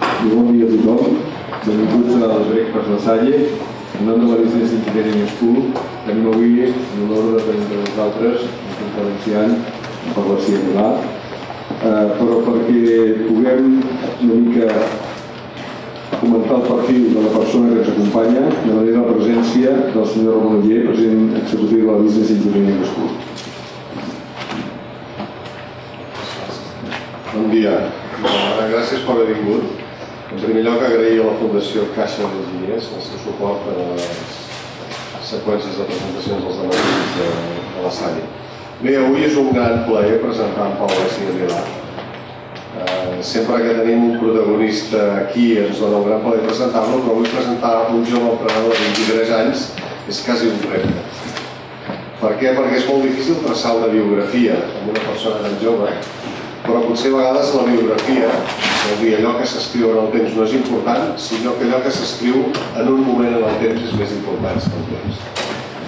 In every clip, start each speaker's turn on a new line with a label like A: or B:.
A: I bon dia a tothom.
B: Benvinguts al Breakfast La Salle. En nom de la Business a School tenim avui l'honor de tenir entre nosaltres un conferenciant per la CMLA. Eh, però perquè puguem una mica comentar el perfil de la persona que ens acompanya, de manera la presència del senyor Ramon Oller, president executiu de la Business Engineering School.
A: Bon dia. Bona, gràcies per haver vingut. En primer lloc, agrair a la Fundació Caixa d'Enginyers el seu suport per a les seqüències de presentacions dels anàlisis de, de la Salla. Bé, avui és un gran plaer presentar en Pau García Vilà. Eh, sempre que tenim un protagonista aquí ens dona un gran plaer presentar-lo, però avui presentar un jove emprenedor de 23 anys és quasi un repte. Per què? Perquè és molt difícil traçar una biografia amb una persona tan jove però potser a vegades la biografia, és a dir, allò que s'escriu en el temps no és important, sinó que allò que s'escriu en un moment en el temps és més important que el temps.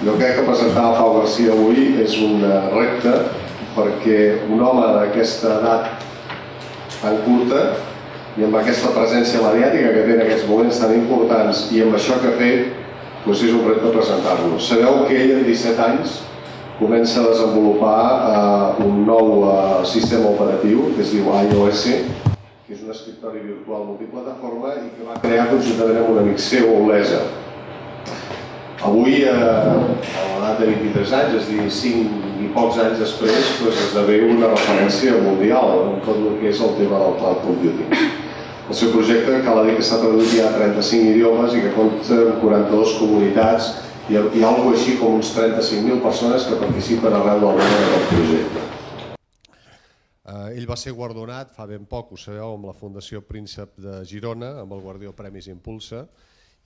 A: Jo crec que presentava Fau Garcia avui és un eh, repte perquè un home d'aquesta edat tan curta i amb aquesta presència mediàtica que té en aquests moments tan importants i amb això que té, doncs és un repte presentar-lo. Sabeu que ell en 17 anys comença a desenvolupar eh, un nou eh, sistema operatiu que es diu iOS, que és un escriptori virtual multiplataforma i que va crear conjuntament amb un amic seu, Olesa. Avui, eh, a l'edat de 23 anys, és a dir, 5 i pocs anys després, doncs, esdevé una referència mundial en tot el que és el tema del cloud computing. El seu projecte, cal dir que s'ha traduït ja a 35 idiomes i que compta amb 42 comunitats hi ha, hi ha alguna així com uns 35.000 persones que participen arreu del món del projecte. Eh, ell va ser guardonat fa ben poc, ho sabeu, amb la Fundació Príncep de Girona, amb el Guardió Premis Impulsa,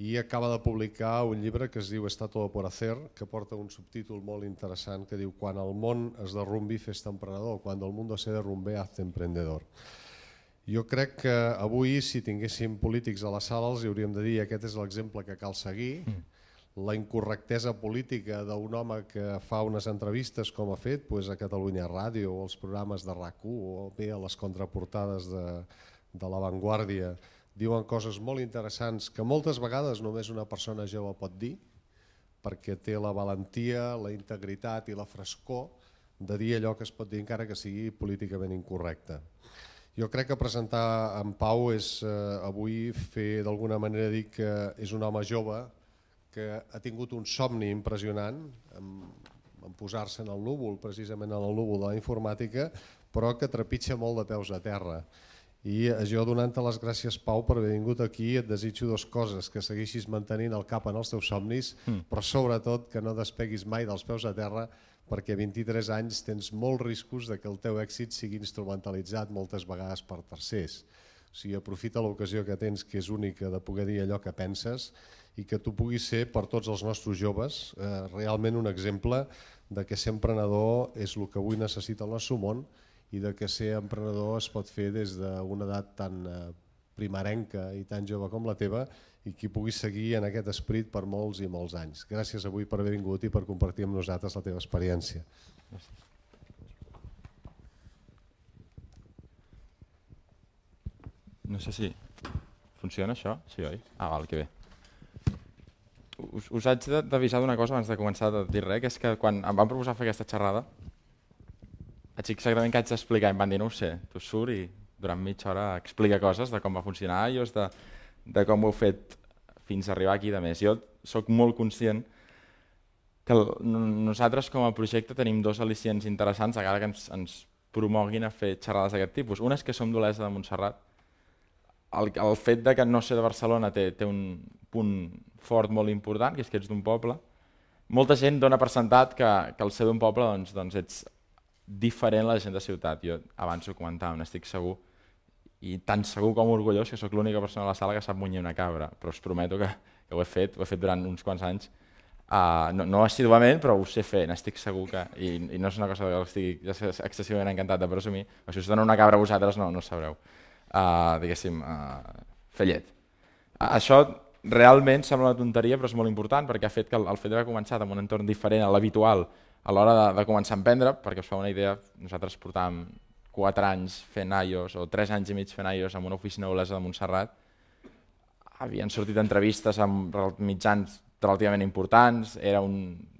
A: i acaba de publicar un llibre que es diu Està todo por hacer, que porta un subtítol molt interessant que diu Quan el món es derrumbi, fes-te emprenedor, quan el món se derrumbe, hazte emprendedor. Jo crec que avui, si tinguéssim polítics a la sala, els hauríem de dir aquest és l'exemple que cal seguir, mm la incorrectesa política d'un home que fa unes entrevistes com ha fet pues, a Catalunya Ràdio o als programes de rac o bé a les contraportades de, de La Vanguardia, diuen coses molt interessants que moltes vegades només una persona jove pot dir perquè té la valentia, la integritat i la frescor de dir allò que es pot dir encara que sigui políticament incorrecte. Jo crec que presentar en Pau és eh, avui fer d'alguna manera dir que és un home jove que ha tingut un somni impressionant en, en posar-se en el núvol, precisament en el núvol de la informàtica, però que trepitja molt de peus a terra. I jo donant-te les gràcies, Pau, per haver vingut aquí, et desitjo dues coses, que segueixis mantenint el cap en els teus somnis, mm. però sobretot que no despeguis mai dels peus a terra, perquè a 23 anys tens molts riscos de que el teu èxit sigui instrumentalitzat moltes vegades per tercers. O sigui, aprofita l'ocasió que tens, que és única, de poder dir allò que penses i que tu puguis ser per tots els nostres joves eh, realment un exemple de que ser emprenedor és el que avui necessita el nostre món i de que ser emprenedor es pot fer des d'una edat tan eh, primerenca i tan jove com la teva i qui pugui seguir en aquest esperit per molts i molts anys. Gràcies avui per haver vingut i per compartir amb nosaltres la teva experiència.
C: Gràcies. No sé si... Funciona això? Sí, oi? Ah, val, que bé us, us haig d'avisar d'una cosa abans de començar a dir res, que és que quan em van proposar fer aquesta xerrada, així exactament que haig d'explicar, em van dir, no ho sé, tu surt i durant mitja hora explica coses de com va funcionar i de, de com ho heu fet fins a arribar aquí de més. Jo sóc molt conscient que nosaltres com a projecte tenim dos al·licients interessants a cada que ens, ens promoguin a fer xerrades d'aquest tipus. Una és que som d'Olesa de Montserrat el, el fet de que no ser de Barcelona té, té un punt fort molt important, que és que ets d'un poble. Molta gent dona per sentat que, que al ser d'un poble doncs, doncs ets diferent a la gent de ciutat. Jo abans ho comentàvem, n'estic segur, i tan segur com orgullós que sóc l'única persona a la sala que sap munyir una cabra, però us prometo que, que ho he fet, ho he fet durant uns quants anys, Uh, no, no assiduament, però ho sé fer, n'estic segur que... I, I no és una cosa que estigui excessivament encantat de presumir, però si us dono una cabra a vosaltres no, no ho sabreu uh, diguéssim, uh, fer llet. Això realment sembla una tonteria, però és molt important, perquè ha fet que el, el fet d'haver començat en un entorn diferent a l'habitual a l'hora de, de començar a emprendre, perquè us fa una idea, nosaltres portàvem 4 anys fent IOS o 3 anys i mig fent IOS en una oficina olesa de Montserrat, havien sortit entrevistes amb mitjans relativament importants, era un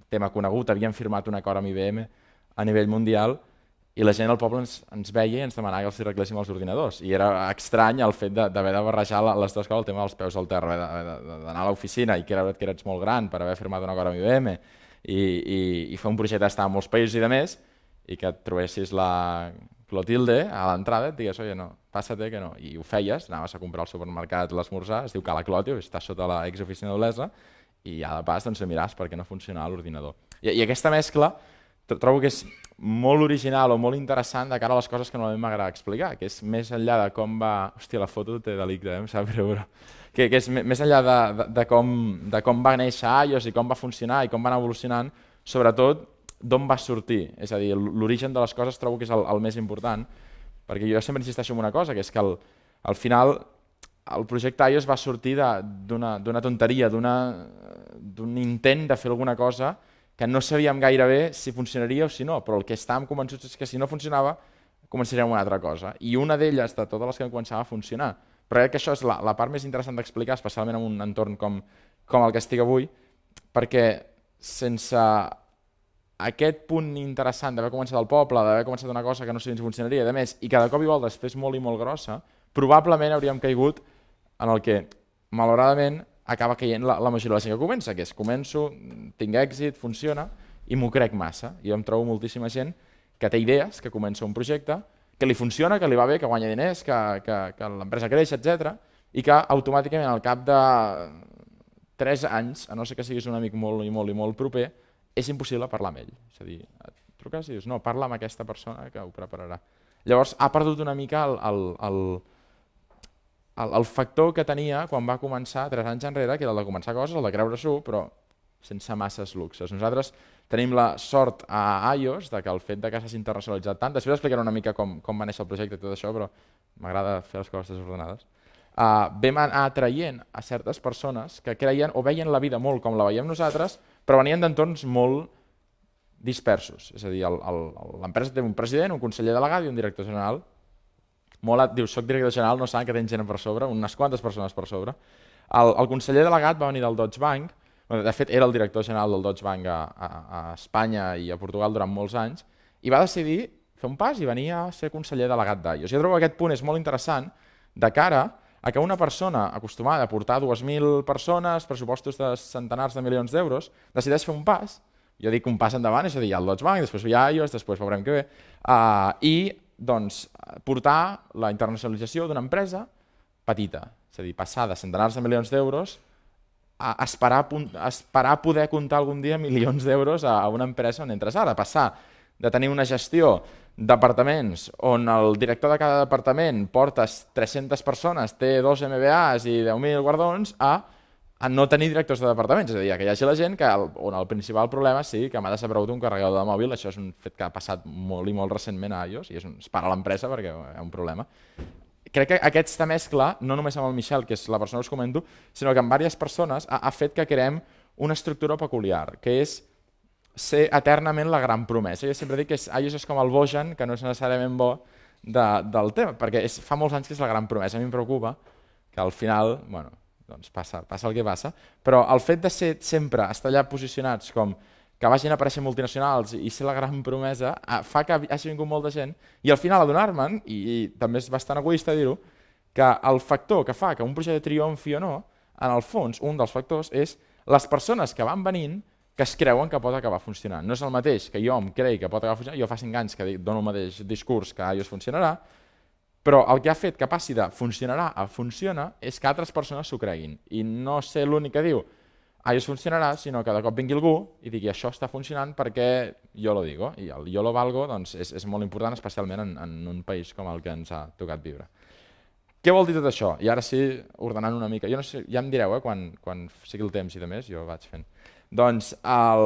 C: tema conegut, havien firmat un acord amb IBM a nivell mundial i la gent del poble ens, ens veia i ens demanava que els arregléssim els ordinadors. I era estrany el fet d'haver de, de barrejar les dues coses, el tema dels peus al terra, d'anar a l'oficina i creure que eres molt gran per haver firmat una cosa amb IBM i, i, i fer un projecte d'estar en molts països i de més i que et trobessis la Clotilde a l'entrada et digués, oi, no, passa't que no. I ho feies, anaves a comprar al supermercat l'esmorzar, es diu Cala Clotio, està sota la exoficina d'Olesa i ja de pas doncs, miràs per què no funcionava l'ordinador. I, I aquesta mescla trobo que és, molt original o molt interessant de cara a les coses que normalment m'agrada explicar, que és més enllà de com va... Hòstia, la foto té delicte, eh? em sap greu, però... Que, que és més enllà de, de, de, com, de com va néixer iOS i com va funcionar i com van evolucionant, sobretot d'on va sortir. És a dir, l'origen de les coses trobo que és el, el més important, perquè jo sempre insisteixo en una cosa, que és que el, al final el projecte iOS va sortir d'una tonteria, d'un intent de fer alguna cosa que no sabíem gaire bé si funcionaria o si no, però el que estàvem convençuts és que si no funcionava, començarem una altra cosa. I una d'elles, de totes les que començava a funcionar, però crec que això és la, la part més interessant d'explicar, especialment en un entorn com, com el que estic avui, perquè sense aquest punt interessant d'haver començat el poble, d'haver començat una cosa que no sé si funcionaria, de més, i cada cop i volta es fes molt i molt grossa, probablement hauríem caigut en el que, malauradament, acaba caient la, la majoria de la gent que comença, que és començo, tinc èxit, funciona, i m'ho crec massa. Jo em trobo moltíssima gent que té idees, que comença un projecte, que li funciona, que li va bé, que guanya diners, que, que, que l'empresa creix, etc i que automàticament al cap de 3 anys, a no ser que siguis un amic molt i molt i molt proper, és impossible parlar amb ell. És a dir, et truques i dius, no, parla amb aquesta persona que ho prepararà. Llavors, ha perdut una mica el, el, el, el, el factor que tenia quan va començar tres anys enrere, que era el de començar coses, el de creure-s'ho, però sense masses luxes. Nosaltres tenim la sort a iOS de que el fet de que s'hagi internacionalitzat tant, després explicaré una mica com, com va néixer el projecte i tot això, però m'agrada fer les coses desordenades, uh, vam anar atraient a certes persones que creien o veien la vida molt com la veiem nosaltres, però venien d'entorns molt dispersos. És a dir, l'empresa té un president, un conseller delegat i un director general, molt... Diu, soc director general, no saben que tenen gent per sobre, unes quantes persones per sobre. El, el conseller delegat va venir del Deutsche Bank, de fet era el director general del Deutsche Bank a, a, a Espanya i a Portugal durant molts anys, i va decidir fer un pas i venir a ser conseller delegat d'AIOS. Jo trobo que aquest punt és molt interessant de cara a que una persona acostumada a portar 2.000 persones, pressupostos de centenars de milions d'euros, decideix fer un pas, jo dic un pas endavant, és a dir, hi ha el Deutsche Bank, després hi ha Aios, després veurem què ve, uh, i doncs, portar la internacionalització d'una empresa petita, és a dir, passar de centenars de milions d'euros a esperar, a esperar poder comptar algun dia milions d'euros a una empresa on entres ara, passar de tenir una gestió departaments on el director de cada departament portes 300 persones, té dos MBAs i 10.000 guardons, a a no tenir directors de departaments, és a dir, que hi hagi la gent que el, on el principal problema sí que m'ha de ser un carregador de mòbil, això és un fet que ha passat molt i molt recentment a iOS i és un, es para l'empresa perquè és un problema. Crec que aquesta mescla, no només amb el Michel, que és la persona que us comento, sinó que amb diverses persones ha, ha fet que creem una estructura peculiar, que és ser eternament la gran promesa. Jo sempre dic que és, iOS és com el Bojan, que no és necessàriament bo de, del tema, perquè és, fa molts anys que és la gran promesa. A mi em preocupa que al final, bueno, doncs passa, passa el que passa, però el fet de ser sempre, estar allà posicionats com que vagin a aparèixer multinacionals i ser la gran promesa, eh, fa que hagi vingut molta gent i al final adonar-me'n, i, i també és bastant egoista dir-ho, que el factor que fa que un projecte triomfi o no, en el fons, un dels factors és les persones que van venint que es creuen que pot acabar funcionant. No és el mateix que jo em creia que pot acabar funcionant, jo fa 5 anys que dono el mateix discurs que iOS funcionarà, però el que ha fet que passi de funcionarà a funciona és que altres persones s'ho creguin. I no ser l'únic que diu, això funcionarà, sinó que de cop vingui algú i digui, això està funcionant perquè jo lo digo. I el jo lo valgo doncs, és, és molt important, especialment en, en un país com el que ens ha tocat viure. Què vol dir tot això? I ara sí, ordenant una mica. Jo no sé, ja em direu, eh, quan, quan sigui el temps i de més, jo vaig fent. Doncs el,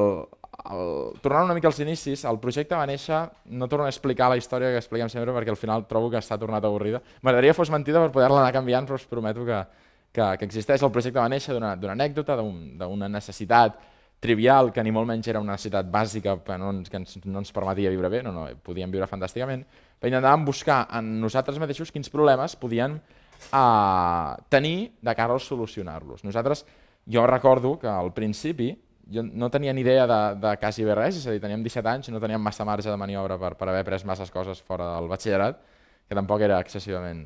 C: el, tornant una mica als inicis, el projecte va néixer, no torno a explicar la història que expliquem sempre perquè al final trobo que està tornat avorrida. M'agradaria fos mentida per poder-la anar canviant, però us prometo que, que, que existeix. El projecte va néixer d'una anècdota, d'una un, necessitat trivial, que ni molt menys era una necessitat bàsica que no ens, que ens, no ens permetia viure bé, no, no, podíem viure fantàsticament, però intentàvem buscar en nosaltres mateixos quins problemes podíem eh, tenir de cara a solucionar-los. Nosaltres, jo recordo que al principi jo no tenia ni idea de, de quasi bé res, és a dir, teníem 17 anys i no teníem massa marge de maniobra per, per haver pres masses coses fora del batxillerat, que tampoc era excessivament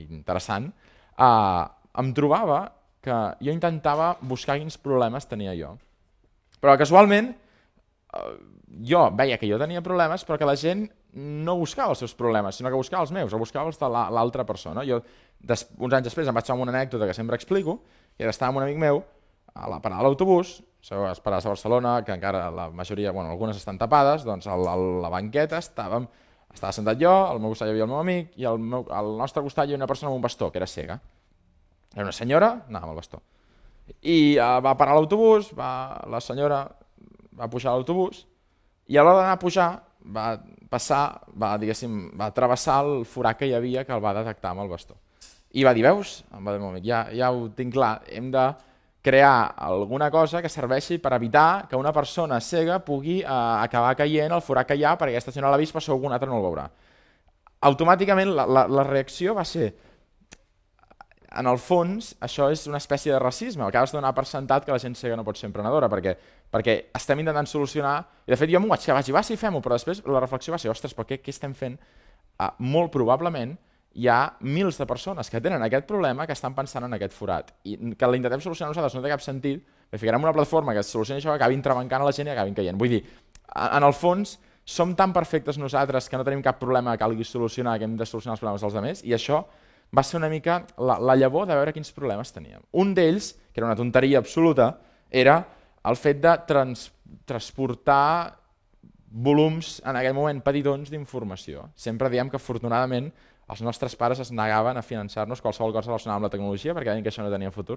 C: interessant, uh, em trobava que jo intentava buscar quins problemes tenia jo. Però casualment, uh, jo veia que jo tenia problemes, però que la gent no buscava els seus problemes, sinó que buscava els meus, o buscava els de l'altra la, persona. Jo, des, uns anys després, em vaig trobar amb una anècdota que sempre explico, que era estar amb un amic meu, a la parada de l'autobús, les parades a Barcelona, que encara la majoria, bueno, algunes estan tapades, doncs a la, a la banqueta estàvem, estava sentat jo, al meu costat hi havia el meu amic, i al, meu, al nostre costat hi havia una persona amb un bastó, que era cega. Era una senyora, anava amb el bastó. I uh, va parar l'autobús, va, la senyora va pujar l'autobús, i a l'hora d'anar a pujar va passar, va, diguéssim, va travessar el forat que hi havia que el va detectar amb el bastó. I va dir, veus? Em va dir, ja, ja ho tinc clar, hem de crear alguna cosa que serveixi per evitar que una persona cega pugui eh, acabar caient al forat que hi ha perquè aquesta senyora l'ha vist, però algun altre no el veurà. Automàticament la, la, la reacció va ser en el fons, això és una espècie de racisme. Acabes de donar per sentat que la gent cega no pot ser emprenedora, perquè, perquè estem intentant solucionar... I, de fet, jo m'ho vaig que vaig dir, va, si fem-ho, però després la reflexió va ser, ostres, però què, què estem fent? Ah, molt probablement hi ha mils de persones que tenen aquest problema que estan pensant en aquest forat. I que l'intentem solucionar nosaltres no té cap sentit, que ficarem una plataforma que solucioni això, que acabin trebancant la gent i acabin caient. Vull dir, en el fons, som tan perfectes nosaltres que no tenim cap problema que calgui solucionar, que hem de solucionar els problemes dels altres, i això va ser una mica la, la llavor de veure quins problemes teníem. Un d'ells, que era una tonteria absoluta, era el fet de trans, transportar volums, en aquell moment, petitons d'informació. Sempre diem que, afortunadament, els nostres pares es negaven a finançar-nos qualsevol cosa relacionada amb la tecnologia perquè deien que això no tenia futur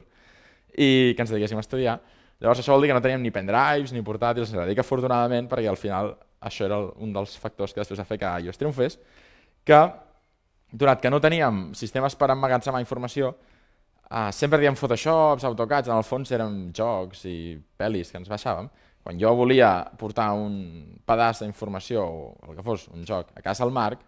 C: i que ens dediquéssim a estudiar. Llavors això vol dir que no teníem ni pendrives, ni portàtils, és a dir que afortunadament, perquè al final això era un dels factors que després va fer que iOS triomfés, que donat que no teníem sistemes per emmagatzemar informació, eh, sempre diem Photoshop, AutoCADs, en el fons érem jocs i pel·lis que ens baixàvem. Quan jo volia portar un pedaç d'informació o el que fos, un joc, a casa al Marc,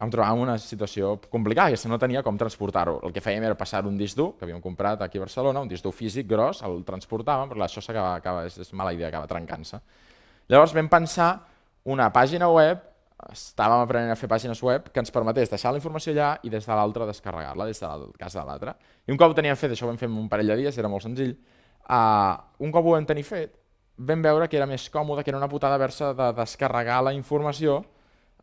C: em trobava en una situació complicada, que no tenia com transportar-ho. El que fèiem era passar un disc dur, que havíem comprat aquí a Barcelona, un disc dur físic gros, el transportàvem, però això acaba, acaba, és, és mala idea, acaba trencant-se. Llavors vam pensar una pàgina web, estàvem aprenent a fer pàgines web, que ens permetés deixar la informació allà i des de l'altra descarregar-la, des del cas de l'altra. I un cop ho teníem fet, això ho vam fer un parell de dies, era molt senzill, uh, un cop ho vam tenir fet, vam veure que era més còmode, que era una putada haver-se de descarregar la informació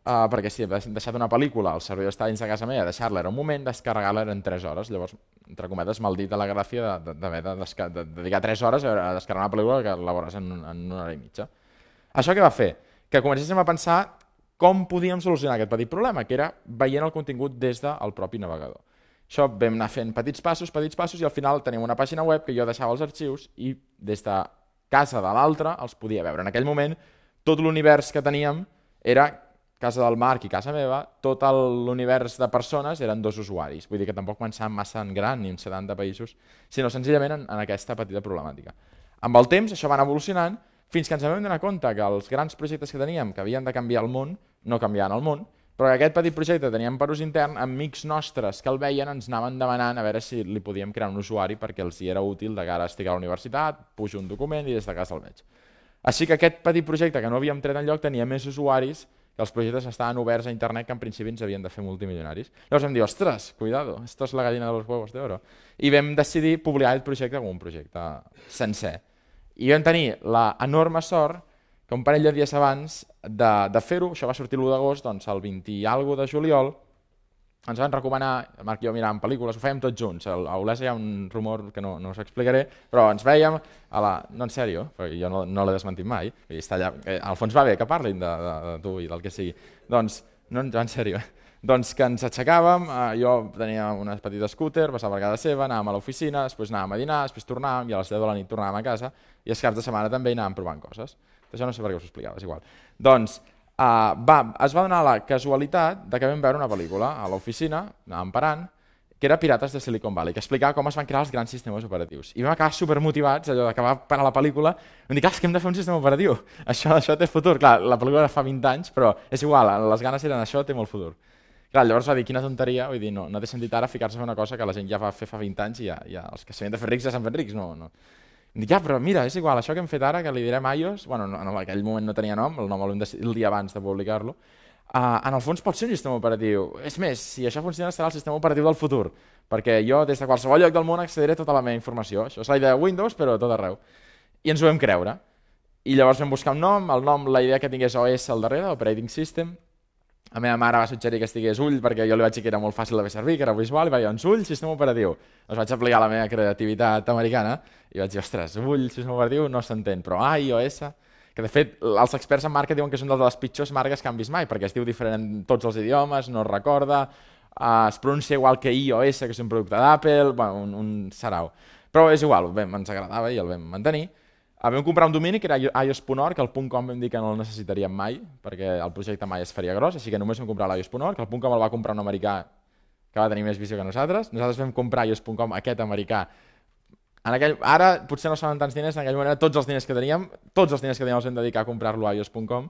C: Uh, perquè si he deixat una pel·lícula, el servei està dins de casa meva, deixar-la era un moment, descarregar-la eren 3 hores, llavors, entre cometes, de la gràcia d'haver de, de, de, de, dedicar 3 hores a, a descarregar una pel·lícula que la veuràs en, en una hora i mitja. Això què va fer? Que comencéssim a pensar com podíem solucionar aquest petit problema, que era veient el contingut des del propi navegador. Això vam anar fent petits passos, petits passos, i al final tenim una pàgina web que jo deixava els arxius i des de casa de l'altra els podia veure. En aquell moment, tot l'univers que teníem era casa del Marc i casa meva, tot l'univers de persones eren dos usuaris. Vull dir que tampoc pensar massa en gran ni en 70 països, sinó senzillament en, en aquesta petita problemàtica. Amb el temps això va evolucionant fins que ens vam donar compte que els grans projectes que teníem, que havien de canviar el món, no canviaven el món, però que aquest petit projecte teníem per ús intern, amics nostres que el veien ens anaven demanant a veure si li podíem crear un usuari perquè els hi era útil de cara a estic a la universitat, pujo un document i des de casa el veig. Així que aquest petit projecte que no havíem tret en lloc tenia més usuaris que els projectes estaven oberts a internet que en principi ens havien de fer multimilionaris. Llavors vam dir, ostres, cuidado, esto es la gallina de los huevos d'oro. I vam decidir publicar el projecte com un projecte sencer. I vam tenir la enorme sort que un parell de dies abans de, de fer-ho, això va sortir l'1 d'agost, doncs el 20 i algo de juliol, ens van recomanar, Marc i jo miràvem pel·lícules, ho fèiem tots junts, a Olesa hi ha un rumor que no, no us explicaré, però ens veiem a la... No, en sèrio, perquè jo no, no l'he desmentit mai, i està allà, eh, al fons va bé que parlin de, de, de tu i del que sigui. Doncs, no, en sèrio, doncs que ens aixecàvem, eh, jo tenia una petita scooter, passava per casa seva, anàvem a l'oficina, després anàvem a dinar, després tornàvem, i a les 10 de la nit tornàvem a casa, i els caps de setmana també hi anàvem provant coses. Això no sé per què us ho explicava, és igual. Doncs, Uh, va, es va donar la casualitat de que vam veure una pel·lícula a l'oficina, anàvem parant, que era Pirates de Silicon Valley, que explicava com es van crear els grans sistemes operatius. I vam acabar supermotivats, allò d'acabar per a la pel·lícula, vam dir, clar, és que hem de fer un sistema operatiu, això, això té futur. Clar, la pel·lícula fa 20 anys, però és igual, les ganes eren això, té molt futur. Clar, llavors va dir, quina tonteria, vull dir, no, no té sentit ara ficar-se en una cosa que la gent ja va fer fa 20 anys i ja, ja els que s'havien de fer rics ja s'han fet rics, no, no. Dic, ja, però mira, és igual, això que hem fet ara, que li direm iOS, bueno, no, en aquell moment no tenia nom, el nom l'hem decidit el dia abans de publicar-lo, uh, en el fons pot ser un sistema operatiu. És més, si això funciona serà el sistema operatiu del futur, perquè jo des de qualsevol lloc del món accediré a tota la meva informació. Això és la idea de Windows, però a tot arreu. I ens ho vam creure. I llavors vam buscar un nom, el nom, la idea que tingués OS al darrere, Operating System, la meva mare va suggerir que estigués ull perquè jo li vaig dir que era molt fàcil de fer servir, que era visual, i va dir, doncs ull, sistema operatiu. Doncs vaig aplicar la meva creativitat americana i vaig dir, ostres, ull, sistema operatiu, no s'entén, però A, iOS... Que de fet, els experts en marca diuen que és una de les pitjors marques que han vist mai, perquè es diu diferent en tots els idiomes, no es recorda, eh, es pronuncia igual que iOS, que és un producte d'Apple, bueno, un, un sarau. Però és igual, bé, ens agradava i el vam mantenir. Ah, vam comprar un domini que era iOS.org, que el .com vam dir que no el necessitaríem mai, perquè el projecte mai es faria gros, així que només vam comprar l'iOS.org, el .com el va comprar un americà que va tenir més visió que nosaltres. Nosaltres vam comprar iOS.com aquest americà en aquell, ara potser no sonen tants diners, en aquell moment tots els diners que teníem, tots els diners que teníem els vam dedicar a comprar-lo a iOS.com.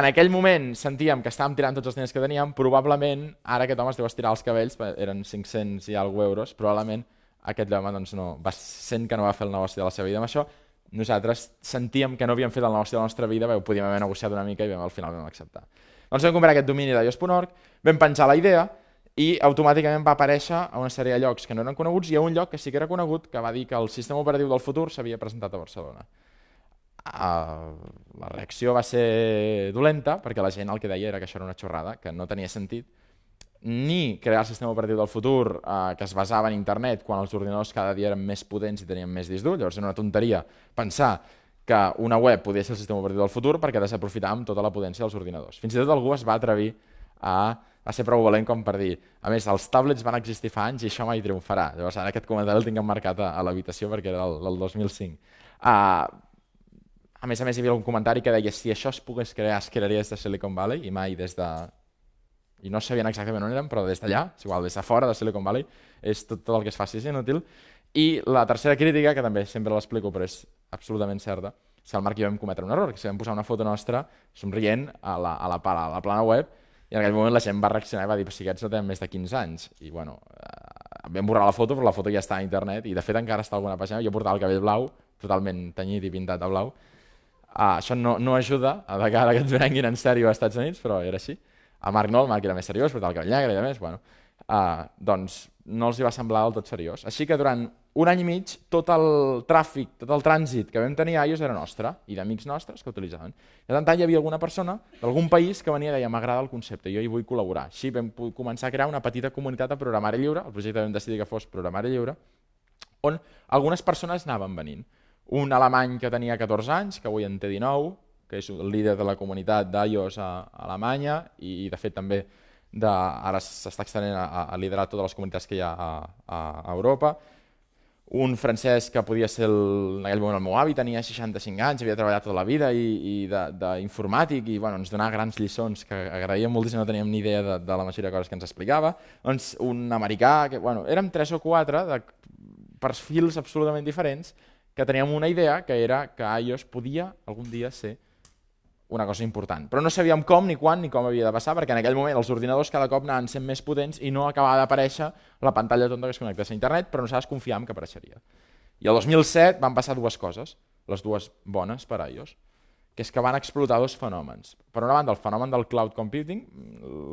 C: En aquell moment sentíem que estàvem tirant tots els diners que teníem, probablement, ara aquest home es deu estirar els cabells, eren 500 i alguna euros, probablement aquest home doncs, no, va sent que no va fer el negoci de la seva vida amb això, nosaltres sentíem que no havíem fet el negoci de la nostra vida, bé, ho podíem haver negociat una mica i bé, al final vam acceptar. Doncs vam comprar aquest domini de Yos.org, vam penjar la idea i automàticament va aparèixer a una sèrie de llocs que no eren coneguts i a un lloc que sí que era conegut que va dir que el sistema operatiu del futur s'havia presentat a Barcelona. Uh, la reacció va ser dolenta perquè la gent el que deia era que això era una xorrada, que no tenia sentit, ni crear el sistema operatiu del futur eh, que es basava en internet quan els ordinadors cada dia eren més potents i tenien més disc dur. Llavors era una tonteria pensar que una web podia ser el sistema operatiu del futur perquè desaprofitàvem tota la potència dels ordinadors. Fins i tot algú es va atrevir a, a ser prou valent com per dir a més, els tablets van existir fa anys i això mai triomfarà. Llavors ara aquest comentari el tinc emmarcat a, a l'habitació perquè era el, el 2005. Uh, a més a més hi havia un comentari que deia si això es pogués crear es crearia des de Silicon Valley i mai des de i no sabien exactament on eren, però des d'allà, és igual, des de fora de Silicon Valley, és tot, tot el que es faci és inútil. I la tercera crítica, que també sempre l'explico, però és absolutament certa, és que el Marc i jo vam cometre un error, que si vam posar una foto nostra somrient a la, a la, a la, a la plana web i en aquell moment la gent va reaccionar i va dir, però si aquests no tenen més de 15 anys. I bueno, eh, vam borrar la foto, però la foto ja està a internet i de fet encara està alguna pàgina. Jo portava el cabell blau, totalment tenyit i pintat de blau. Uh, això no, no ajuda a de cara que et venguin en sèrio als Estats Units, però era així a Marc no, el Marc era més seriós, però tal que negre i a més, bueno, uh, doncs no els hi va semblar del tot seriós. Així que durant un any i mig tot el tràfic, tot el trànsit que vam tenir a iOS era nostre i d'amics nostres que utilitzaven. De tant tant hi havia alguna persona d'algun país que venia i deia m'agrada el concepte, jo hi vull col·laborar. Així vam començar a crear una petita comunitat de programari lliure, el projecte vam decidir que fos programari lliure, on algunes persones anaven venint. Un alemany que tenia 14 anys, que avui en té 19, que és el líder de la comunitat d'iOS a, a Alemanya i, i de fet també de, ara s'està extenent a, a liderar totes les comunitats que hi ha a, a Europa. Un francès que podia ser el, en aquell moment el meu avi, tenia 65 anys, havia treballat tota la vida i, i d'informàtic i bueno, ens donava grans lliçons que agraïem moltíssim, no teníem ni idea de, de la majoria de coses que ens explicava. Doncs un americà, que bueno, érem tres o quatre de perfils absolutament diferents que teníem una idea que era que iOS podia algun dia ser una cosa important. Però no sabíem com, ni quan, ni com havia de passar, perquè en aquell moment els ordinadors cada cop anaven sent més potents i no acabava d'aparèixer la pantalla tonta que es connectés a internet, però nosaltres confiàvem que apareixeria. I el 2007 van passar dues coses, les dues bones per a ellos, que és que van explotar dos fenòmens. Per una banda, el fenomen del cloud computing,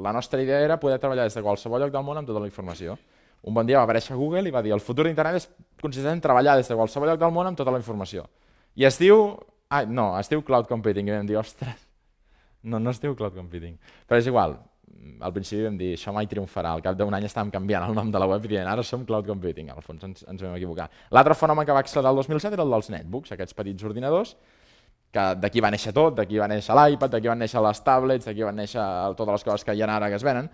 C: la nostra idea era poder treballar des de qualsevol lloc del món amb tota la informació. Un bon dia va aparèixer Google i va dir el futur d'internet consisteix en treballar des de qualsevol lloc del món amb tota la informació. I es diu Ah, no, es diu cloud computing. I vam dir, ostres, no, no es diu cloud computing. Però és igual, mm, al principi vam dir, això mai triomfarà. Al cap d'un any estàvem canviant el nom de la web i dient, ara som cloud computing. Al fons ens, ens vam equivocar. L'altre fenomen que va accelerar el 2007 era el dels netbooks, aquests petits ordinadors, que d'aquí va néixer tot, d'aquí va néixer l'iPad, d'aquí van néixer les tablets, d'aquí van néixer eh, totes les coses que hi ha ara que es venen,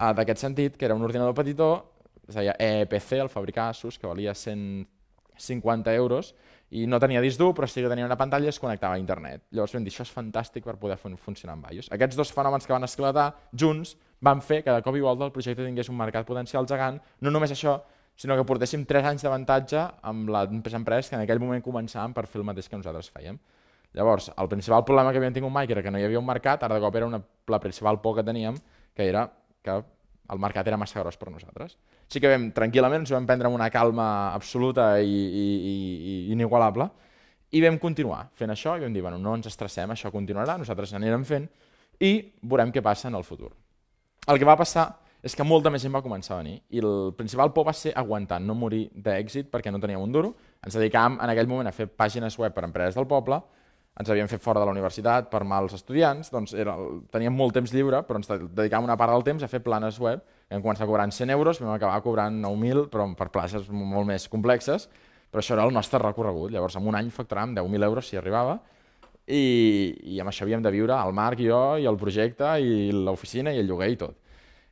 C: eh, d'aquest sentit, que era un ordinador petitó, es deia EPC, e el fabricar Asus, que valia 150 euros, i no tenia disc dur, però sí que tenia una pantalla i es connectava a internet. Llavors vam dir, això és fantàstic per poder fun funcionar amb BIOS. Aquests dos fenòmens que van esclatar junts van fer que de cop i volta el projecte tingués un mercat potencial gegant. No només això, sinó que portéssim 3 anys d'avantatge amb les empreses que en aquell moment començàvem per fer el mateix que nosaltres fèiem. Llavors, el principal problema que havíem tingut mai, que era que no hi havia un mercat, ara de cop era una, la principal por que teníem, que era que el mercat era massa gros per nosaltres. Sí que vam, tranquil·lament, ens vam prendre amb una calma absoluta i, i, i, i inigualable i vam continuar fent això i vam dir, bueno, no ens estressem, això continuarà, nosaltres anirem fent i veurem què passa en el futur. El que va passar és que molta més gent va començar a venir i el principal por va ser aguantar, no morir d'èxit perquè no teníem un duro. Ens dedicàvem en aquell moment a fer pàgines web per empreses del poble ens havíem fet fora de la universitat per mals estudiants, doncs era, teníem molt temps lliure, però ens dedicàvem una part del temps a fer planes web, vam començar cobrant 100 euros, vam acabar cobrant 9.000, però per places molt més complexes, però això era el nostre recorregut, llavors en un any facturàvem 10.000 euros si arribava, i, i amb això havíem de viure el Marc i jo, i el projecte, i l'oficina, i el lloguer i tot.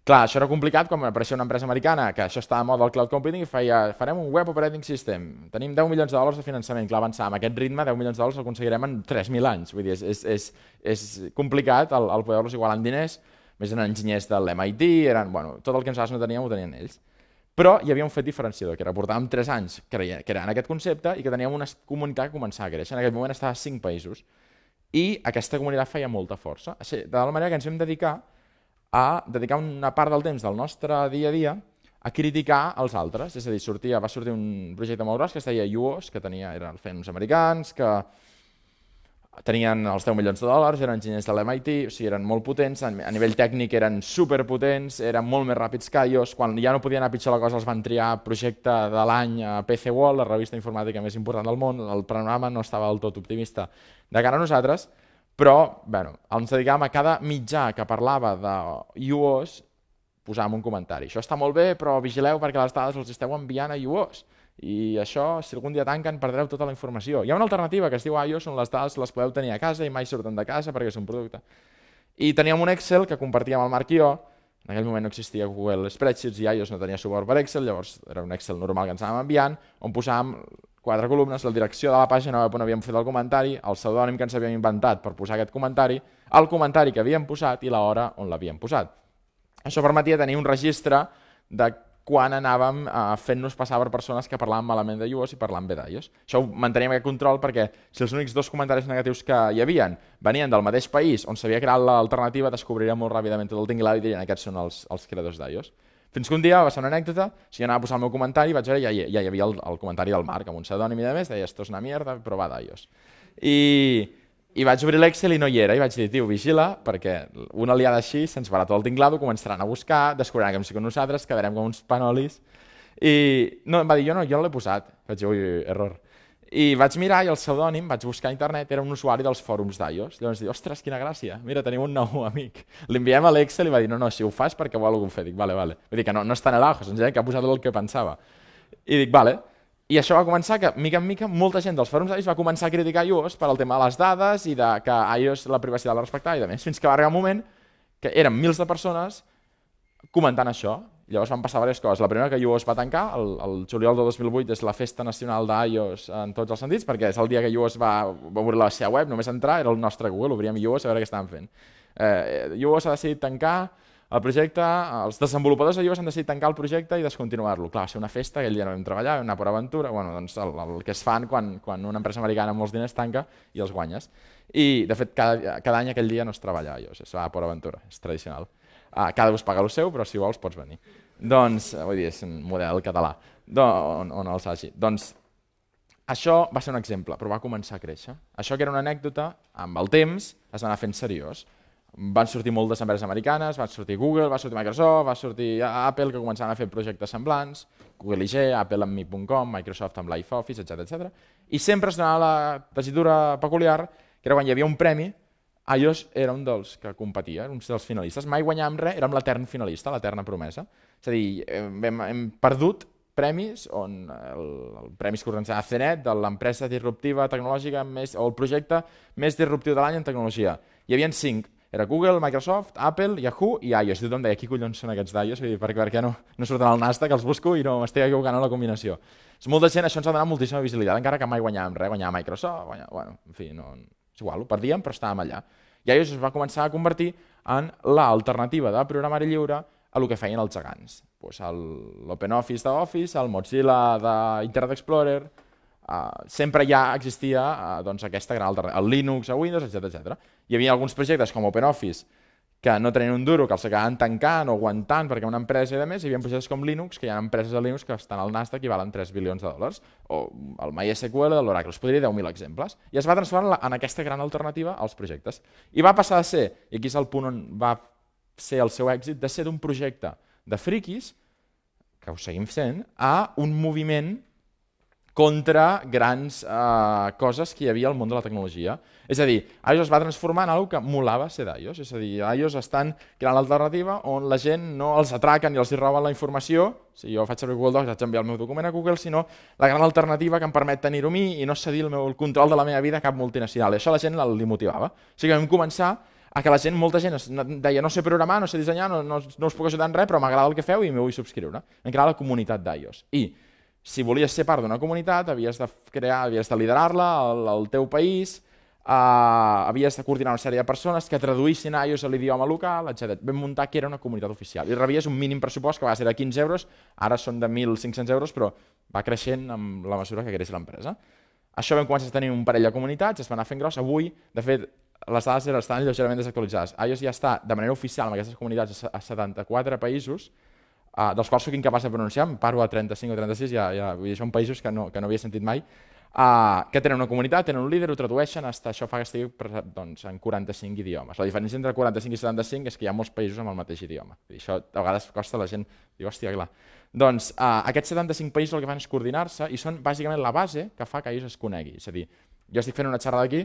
C: Clar, això era complicat quan apareixia una empresa americana que això estava de moda del cloud computing i feia, farem un web operating system, tenim 10 milions de dòlars de finançament, clar, avançar amb aquest ritme 10 milions de dòlars aconseguirem en 3.000 anys, vull dir, és, és, és, és complicat el, el poder-los igualar en diners, més eren enginyers de l'MIT, eren, bueno, tot el que nosaltres no teníem ho tenien ells. Però hi havia un fet diferenciador, que era portàvem 3 anys creant aquest concepte i que teníem una comunitat que començava a créixer. En aquell moment estava a 5 països i aquesta comunitat feia molta força. Així, de tal manera que ens vam dedicar a dedicar una part del temps del nostre dia a dia a criticar els altres. És a dir, sortia, va sortir un projecte molt gros que es deia UOS, que tenia, eren els fens americans, que tenien els 10 milions de dòlars, eren enginyers de l'MIT, o sigui, eren molt potents, a nivell tècnic eren superpotents, eren molt més ràpids que iOS, quan ja no podien anar pitjor la cosa els van triar projecte de l'any a PC World, la revista informàtica més important del món, el panorama no estava del tot optimista de cara a nosaltres, però, bueno, ens dedicàvem a cada mitjà que parlava de iOS, posàvem un comentari. Això està molt bé, però vigileu perquè les dades els esteu enviant a iOS. I això, si algun dia tanquen, perdreu tota la informació. Hi ha una alternativa que es diu iOS on les dades les podeu tenir a casa i mai surten de casa perquè és un producte. I teníem un Excel que compartíem el Marc i jo, en aquell moment no existia Google Spreadsheets i iOS no tenia suport per Excel, llavors era un Excel normal que ens anàvem enviant, on posàvem quatre columnes, la direcció de la pàgina web on havíem fet el comentari, el pseudònim que ens havíem inventat per posar aquest comentari, el comentari que havíem posat i l'hora on l'havíem posat. Això permetia tenir un registre de quan anàvem eh, fent-nos passar per persones que parlaven malament de iOS i parlant bé d'iOS. Això ho manteníem aquest control perquè si els únics dos comentaris negatius que hi havien venien del mateix país on s'havia creat l'alternativa, descobrirem molt ràpidament tot el tinglado i dirien aquests són els, els creadors d'iOS. Fins que un dia va ser una anècdota, si anava a posar el meu comentari, vaig veure, ja, ja, ja hi havia el, el comentari del Marc, amb un pseudònim i de més, deia, esto es una mierda, però va d'allos. I, I vaig obrir l'Excel i no hi era, i vaig dir, tio, vigila, perquè una aliada així, se'ns farà tot el tinglado, començaran a buscar, descobriran que hem sigut nosaltres, quedarem com uns panolis, i no, em va dir, jo no, jo no l'he posat. Vaig dir, ui, error. I vaig mirar i el pseudònim, vaig buscar a internet, era un usuari dels fòrums d'iOS. Llavors dic, ostres, quina gràcia, mira, tenim un nou amic. L'enviem a l'Excel i va dir, no, no, si ho fas perquè vol algú fer. Dic, vale, vale. Vull dir que no, no està en l'ajo, senzillament que ha posat el que pensava. I dic, vale. I això va començar que, mica en mica, molta gent dels fòrums d'iOS va començar a criticar iOS per al tema de les dades i de que iOS la privacitat la respectava i de més. Fins que va arribar un moment que eren mils de persones comentant això, llavors van passar diverses coses. La primera que iOS va tancar, el, el juliol de 2008, és la festa nacional d'iOS en tots els sentits, perquè és el dia que iOS va, va obrir la seva web, només entrar, era el nostre Google, obríem iOS a veure què estàvem fent. Eh, iOS ha decidit tancar el projecte, els desenvolupadors de iOS han decidit tancar el projecte i descontinuar-lo. Clar, va ser una festa, aquell dia no vam treballar, vam anar per aventura, bueno, doncs el, el que es fan quan, quan una empresa americana amb molts diners tanca i els guanyes. I, de fet, cada, cada any aquell dia no es treballa iOS, es va per aventura, és tradicional. Ah, cada us paga el seu, però si vols pots venir. Doncs, eh, vull dir, és un model català, on, on els hagi. Doncs això va ser un exemple, però va començar a créixer. Això que era una anècdota, amb el temps es va anar fent seriós. Van sortir moltes empreses americanes, van sortir Google, va sortir Microsoft, va sortir eh, Apple, que començaven a fer projectes semblants, Google IG, Apple amb Mi.com, Microsoft amb LifeOffice, etc etc. I sempre es donava la tesitura peculiar, que era quan hi havia un premi allò era un dels que competia, un dels finalistes. Mai guanyàvem res, érem l'etern finalista, l'eterna promesa. És a dir, hem, hem perdut premis on el, el premis que a CENET de l'empresa disruptiva tecnològica més, o el projecte més disruptiu de l'any en tecnologia. Hi havia cinc. Era Google, Microsoft, Apple, Yahoo i iOS. I tothom deia, qui collons són aquests d'iOS? Per, per què no, no surten al Nasdaq, els busco i no m'estic equivocant en la combinació. És molta gent, això ens ha donat moltíssima visibilitat, encara que mai guanyàvem res, guanyava Microsoft, guanyava, bueno, en fi, no, és igual, ho perdíem, però estàvem allà. I això es va començar a convertir en l'alternativa de programari lliure a el que feien els gegants. Pues Office d'Office, el Mozilla d'Internet Explorer, Uh, sempre ja existia uh, doncs aquesta gran alternativa, el Linux, el Windows, etc etc. Hi havia alguns projectes com OpenOffice que no tenien un duro, que els acabaven tancant o aguantant perquè una empresa i de més, hi havia projectes com Linux, que hi ha empreses de Linux que estan al Nasdaq i valen 3 bilions de dòlars, o el MySQL, l'Oracle, us podria 10.000 exemples, i es va transformar en aquesta gran alternativa als projectes. I va passar a ser, i aquí és el punt on va ser el seu èxit, de ser d'un projecte de friquis, que ho seguim sent, a un moviment contra grans eh, coses que hi havia al món de la tecnologia. És a dir, iOS es va transformar en una que molava ser d'iOS, és a dir, iOS estan creant l'alternativa on la gent no els atraca ni els hi roben la informació, si jo faig servir Google Docs haig d'enviar el meu document a Google, sinó la gran alternativa que em permet tenir-ho mi i no cedir el, meu, el control de la meva vida a cap multinacional. I això la gent li motivava. O sigui que vam començar a que la gent, molta gent deia no sé programar, no sé dissenyar, no, no, no us puc ajudar en res, però m'agrada el que feu i m'ho vull subscriure. Vam crear la comunitat d'iOS. I si volies ser part d'una comunitat, havies de crear, havies de liderar-la al, teu país, eh, havies de coordinar una sèrie de persones que traduïssin iOS a l'idioma local, etc. Vam muntar que era una comunitat oficial i rebies un mínim pressupost que va ser de 15 euros, ara són de 1.500 euros, però va creixent amb la mesura que creix l'empresa. Això vam començar a tenir un parell de comunitats, es va anar fent gros. Avui, de fet, les dades estan lleugerament desactualitzades. iOS ja està de manera oficial en aquestes comunitats a 74 països, uh, dels quals sóc incapaç de pronunciar, em paro a 35 o 36, ja, ja, vull dir, són països que no, que no havia sentit mai, uh, que tenen una comunitat, tenen un líder, ho tradueixen, hasta això fa que estigui doncs, en 45 idiomes. La diferència entre 45 i 75 és que hi ha molts països amb el mateix idioma. I això a vegades costa a la gent, diu, hòstia, clar. Doncs uh, aquests 75 països el que fan és coordinar-se i són bàsicament la base que fa que ells es conegui. És a dir, jo estic fent una xerrada aquí,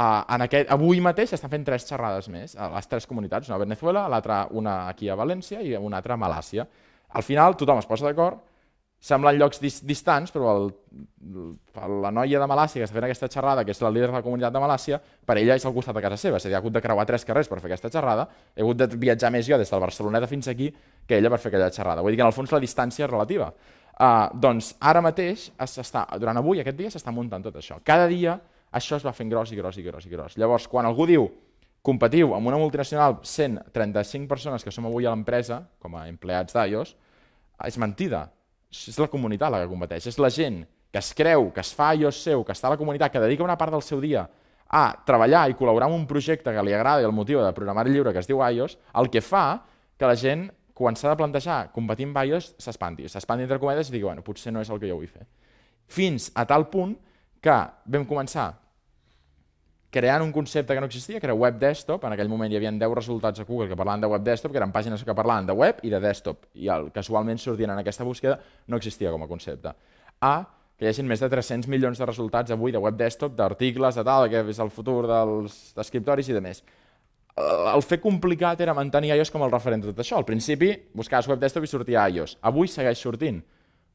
C: Uh, en aquest, avui mateix estan fent tres xerrades més, a les tres comunitats, una a Venezuela, l'altra una aquí a València i una altra a Malàcia. Al final tothom es posa d'acord, semblen llocs dis distants, però el, el, la noia de Malàcia que està fent aquesta xerrada, que és la líder de la comunitat de Malàcia, per ella és al costat de casa seva, és a dir, ha hagut de creuar tres carrers per fer aquesta xerrada, he hagut de viatjar més jo des del Barceloneta fins aquí que ella per fer aquella xerrada. Vull dir que en el fons la distància és relativa. Uh, doncs ara mateix, està, durant avui, aquest dia, s'està muntant tot això. Cada dia això es va fent gros i gros i gros i gros. Llavors, quan algú diu competiu amb una multinacional 135 persones que som avui a l'empresa, com a empleats d'IOS, és mentida. És la comunitat la que competeix, és la gent que es creu, que es fa IOS seu, que està a la comunitat, que dedica una part del seu dia a treballar i col·laborar en un projecte que li agrada i el motiu de programari lliure que es diu IOS, el que fa que la gent, quan s'ha de plantejar competir amb IOS, s'espanti. S'espanti entre cometes i digui, bueno, potser no és el que jo vull fer. Fins a tal punt que vam començar creant un concepte que no existia, que era web desktop. En aquell moment hi havia 10 resultats a Google que parlaven de web desktop, que eren pàgines que parlaven de web i de desktop, i el que casualment sortien en aquesta búsqueda no existia com a concepte. A, que hi hagi més de 300 milions de resultats avui de web desktop, d'articles, de tal, que és el futur dels escriptoris i de més el fer complicat era mantenir iOS com el referent de tot això. Al principi buscaves web desktop i sortia iOS. Avui segueix sortint,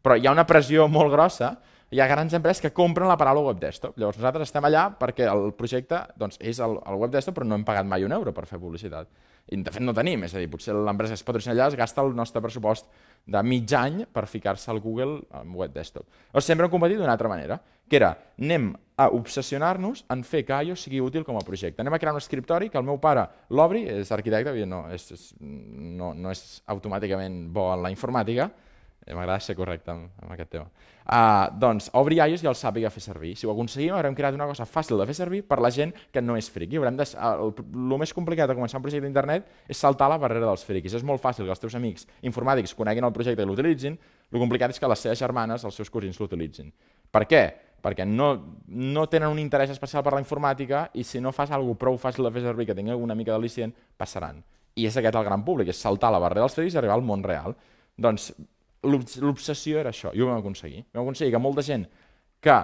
C: però hi ha una pressió molt grossa hi ha grans empreses que compren la paraula web desktop. Llavors nosaltres estem allà perquè el projecte doncs, és el, el web desktop, però no hem pagat mai un euro per fer publicitat. I de fet no tenim, és a dir, potser l'empresa que es patrocina allà es gasta el nostre pressupost de mig any per ficar-se al Google amb web desktop. Llavors sempre hem competit d'una altra manera, que era anem a obsessionar-nos en fer que iOS sigui útil com a projecte. Anem a crear un escriptori que el meu pare l'obri, és arquitecte, no és, és, no, no és automàticament bo en la informàtica, M'agrada ser correcte amb, amb aquest tema. Uh, doncs, obri iOS i el sàpiga fer servir. Si ho aconseguim, haurem creat una cosa fàcil de fer servir per la gent que no és friki. Haurem de, el, el més complicat de començar un projecte d'internet és saltar la barrera dels frikis. És molt fàcil que els teus amics informàtics coneguin el projecte i l'utilitzin, el complicat és que les seves germanes, els seus cosins, l'utilitzin. Per què? perquè no, no tenen un interès especial per la informàtica i si no fas alguna prou fàcil de fer servir que tingui alguna mica d'al·licient, passaran. I és aquest el gran públic, és saltar la barrera dels friquis i arribar al món real. Doncs l'obsessió era això, i ho vam aconseguir. Vam aconseguir que molta gent que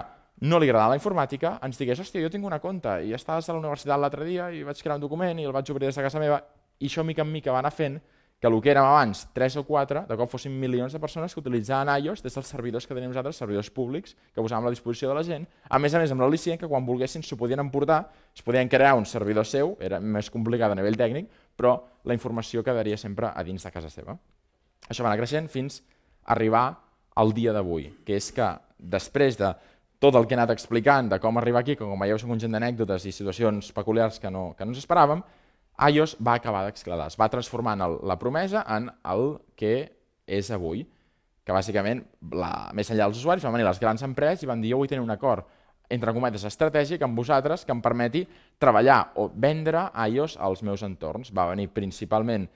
C: no li agradava la informàtica ens digués, hòstia, jo tinc una conta, i estaves a la universitat l'altre dia i vaig crear un document i el vaig obrir des de casa meva, i això mica en mica va anar fent que el que érem abans 3 o 4, de cop fossin milions de persones que utilitzaven iOS des dels servidors que tenim nosaltres, servidors públics, que posàvem a la disposició de la gent, a més a més amb l'al·licient que quan volguessin s'ho podien emportar, es podien crear un servidor seu, era més complicat a nivell tècnic, però la informació quedaria sempre a dins de casa seva. Això va anar creixent fins arribar al dia d'avui, que és que després de tot el que he anat explicant de com arribar aquí, que com veieu són un conjunt d'anècdotes i situacions peculiars que no, que no ens esperàvem, iOS va acabar d'excladar, es va transformar el, la promesa en el que és avui, que bàsicament, la, més enllà dels usuaris, van venir les grans empreses i van dir jo vull tenir un acord, entre cometes, estratègic amb vosaltres que em permeti treballar o vendre iOS als meus entorns. Va venir principalment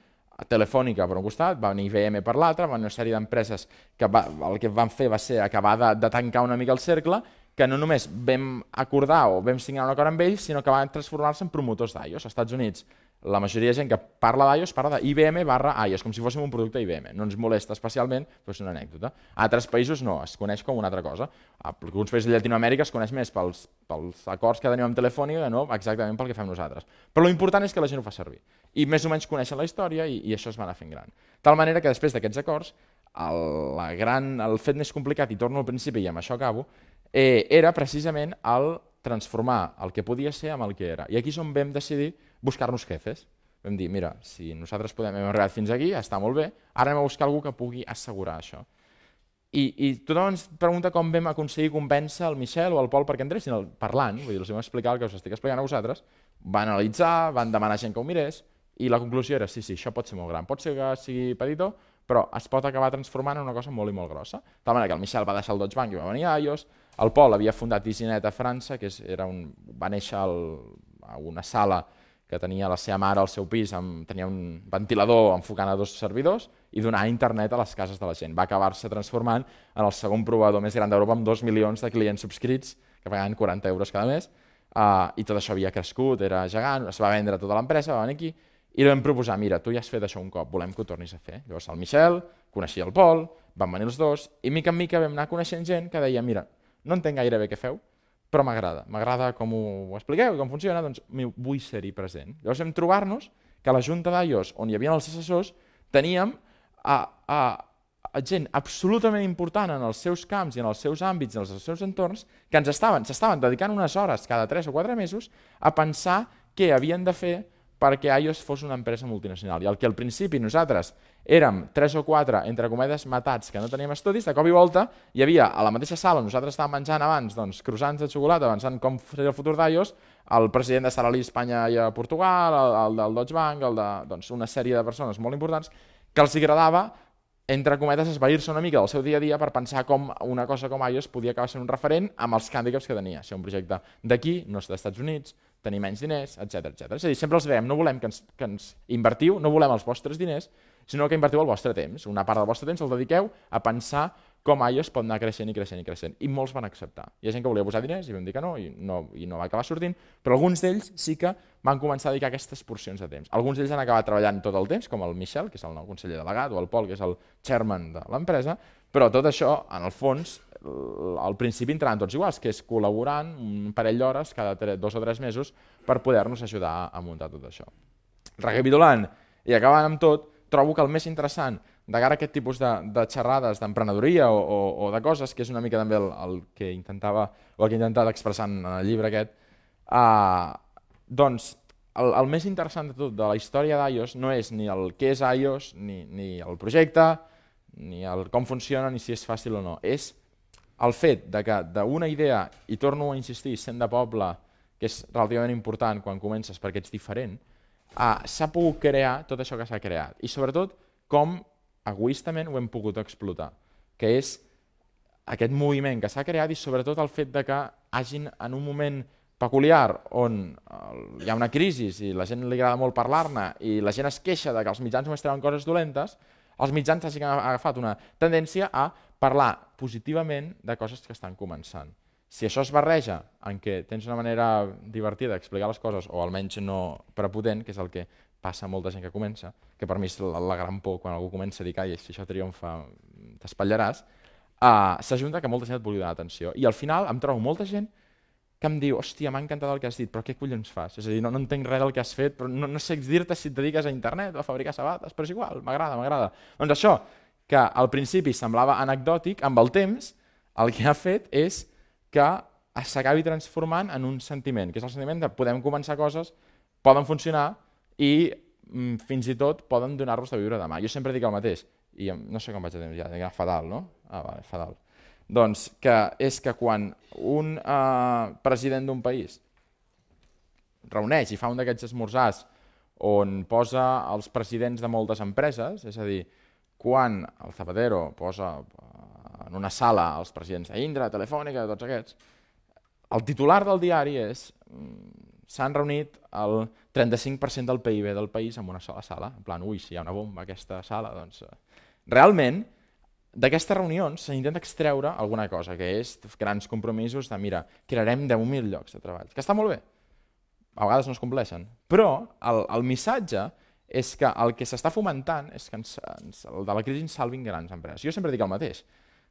C: Telefònica per un costat, venir IBM per l'altre, van una sèrie d'empreses que va, el que van fer va ser acabar de, de tancar una mica el cercle, que no només vam acordar o vam signar un acord amb ells, sinó que van transformar-se en promotors d'iOS. Als Estats Units, la majoria de gent que parla d'iOS parla d'IBM barra iOS, com si fóssim un producte IBM. No ens molesta especialment, però és una anècdota. A altres països no, es coneix com una altra cosa. A alguns països de Llatinoamèrica es coneix més pels, pels acords que tenim amb Telefònica, no exactament pel que fem nosaltres. Però lo important és que la gent ho fa servir i més o menys coneixen la història i, i això es va anar fent gran. Tal manera que després d'aquests acords, el, la gran, el fet més complicat, i torno al principi i amb això acabo, eh, era precisament el transformar el que podia ser amb el que era. I aquí és on vam decidir buscar-nos jefes. Vam dir, mira, si nosaltres podem, hem arribat fins aquí, està molt bé, ara anem a buscar algú que pugui assegurar això. I, i tothom ens pregunta com vam aconseguir convèncer el Michel o el Pol perquè entressin el, parlant, vull dir, els vam explicar el que us estic explicant a vosaltres, van analitzar, van demanar gent que ho mirés, i la conclusió era, sí, sí, això pot ser molt gran, pot ser que sigui petitó, però es pot acabar transformant en una cosa molt i molt grossa. De manera que el Michel va deixar el Deutsche Bank i va venir a IOS, el Pol havia fundat Isinet a França, que és, era un, va néixer el, a una sala que tenia la seva mare al seu pis, amb, tenia un ventilador enfocant a dos servidors, i donar internet a les cases de la gent. Va acabar-se transformant en el segon provador més gran d'Europa amb 2 milions de clients subscrits, que pagaven 40 euros cada mes, uh, i tot això havia crescut, era gegant, es va vendre tota l'empresa, va venir aquí, i li vam proposar, mira, tu ja has fet això un cop, volem que ho tornis a fer. Llavors el Michel coneixia el Pol, van venir els dos, i mica en mica vam anar coneixent gent que deia, mira, no entenc gaire bé què feu, però m'agrada, m'agrada com ho expliqueu i com funciona, doncs vull ser-hi present. Llavors vam trobar-nos que a la Junta d'IOS, on hi havia els assessors, teníem a, a, a gent absolutament important en els seus camps i en els seus àmbits, en els seus entorns, que ens estaven, s'estaven dedicant unes hores cada 3 o 4 mesos a pensar què havien de fer perquè iOS fos una empresa multinacional. I el que al principi nosaltres érem tres o quatre, entre cometes, matats, que no teníem estudis, de cop i volta hi havia a la mateixa sala nosaltres estàvem menjant abans doncs, croissants de xocolata, avançant com seria el futur d'iOS, el president de Saralí Espanya i a Portugal, el, el del Deutsche Bank, el de, doncs, una sèrie de persones molt importants, que els agradava entre cometes, esvair-se una mica del seu dia a dia per pensar com una cosa com iOS podia acabar sent un referent amb els càndicaps que tenia. Ser un projecte d'aquí, no dels Estats Units, tenir menys diners, etc etc. És a dir, sempre els veiem, no volem que ens, que ens invertiu, no volem els vostres diners, sinó que invertiu el vostre temps. Una part del vostre temps el dediqueu a pensar com iOS pot anar creixent i creixent i creixent. I molts van acceptar. Hi ha gent que volia posar diners i vam dir que no, i no, i no va acabar sortint, però alguns d'ells sí que van començar a dedicar aquestes porcions de temps. Alguns d'ells han acabat treballant tot el temps, com el Michel, que és el nou conseller delegat, o el Pol, que és el chairman de l'empresa, però tot això, en el fons, al principi entraran tots iguals, que és col·laborant un parell d'hores cada dos o tres mesos per poder-nos ajudar a muntar tot això. Recapitulant i acabant amb tot, trobo que el més interessant de cara a aquest tipus de, de xerrades d'emprenedoria o, o, o de coses, que és una mica també el, el que intentava o el que he intentat expressar en el llibre aquest, eh, doncs el, el més interessant de tot de la història d'iOS no és ni el que és iOS ni, ni el projecte, ni el com funciona, ni si és fàcil o no. És el fet de que d'una idea, i torno a insistir, sent de poble, que és relativament important quan comences perquè ets diferent, ah, s'ha pogut crear tot això que s'ha creat. I sobretot, com egoistament ho hem pogut explotar, que és aquest moviment que s'ha creat i sobretot el fet de que hagin en un moment peculiar on eh, hi ha una crisi i la gent li agrada molt parlar-ne i la gent es queixa de que els mitjans només treuen coses dolentes, els mitjans hagin agafat una tendència a parlar positivament de coses que estan començant. Si això es barreja en què tens una manera divertida d'explicar les coses, o almenys no prepotent, que és el que passa a molta gent que comença, que per mi és la, la gran por quan algú comença a dir que si això triomfa t'espatllaràs, uh, s'ajunta que molta gent et vulgui donar atenció. I al final em trobo molta gent que em diu, hòstia, m'ha encantat el que has dit, però què collons fas? És a dir, no, no entenc res del que has fet, però no, no sé dir-te si et dediques a internet o a fabricar sabates, però és igual, m'agrada, m'agrada. Doncs això, que al principi semblava anecdòtic, amb el temps, el que ha fet és que s'acabi transformant en un sentiment, que és el sentiment de podem començar coses, poden funcionar i mm, fins i tot poden donar-nos de viure demà. Jo sempre dic el mateix, i no sé com vaig a temps, ja, fatal, no? Ah, vale, fatal. Doncs que és que quan un eh, president d'un país reuneix i fa un d'aquests esmorzars on posa els presidents de moltes empreses, és a dir, quan el Zapatero posa eh, en una sala els presidents d'Indra, Telefònica, tots aquests, el titular del diari és mm, s'han reunit el 35% del PIB del país en una sola sala, en plan, ui, si hi ha una bomba aquesta sala, doncs... Eh, realment, D'aquestes reunions s'intenta extreure alguna cosa, que és grans compromisos de, mira, crearem 10.000 llocs de treball, que està molt bé, a vegades no es compleixen, però el, el missatge és que el que s'està fomentant és que ens, ens, de la crisi ens salvin grans empreses. Jo sempre dic el mateix.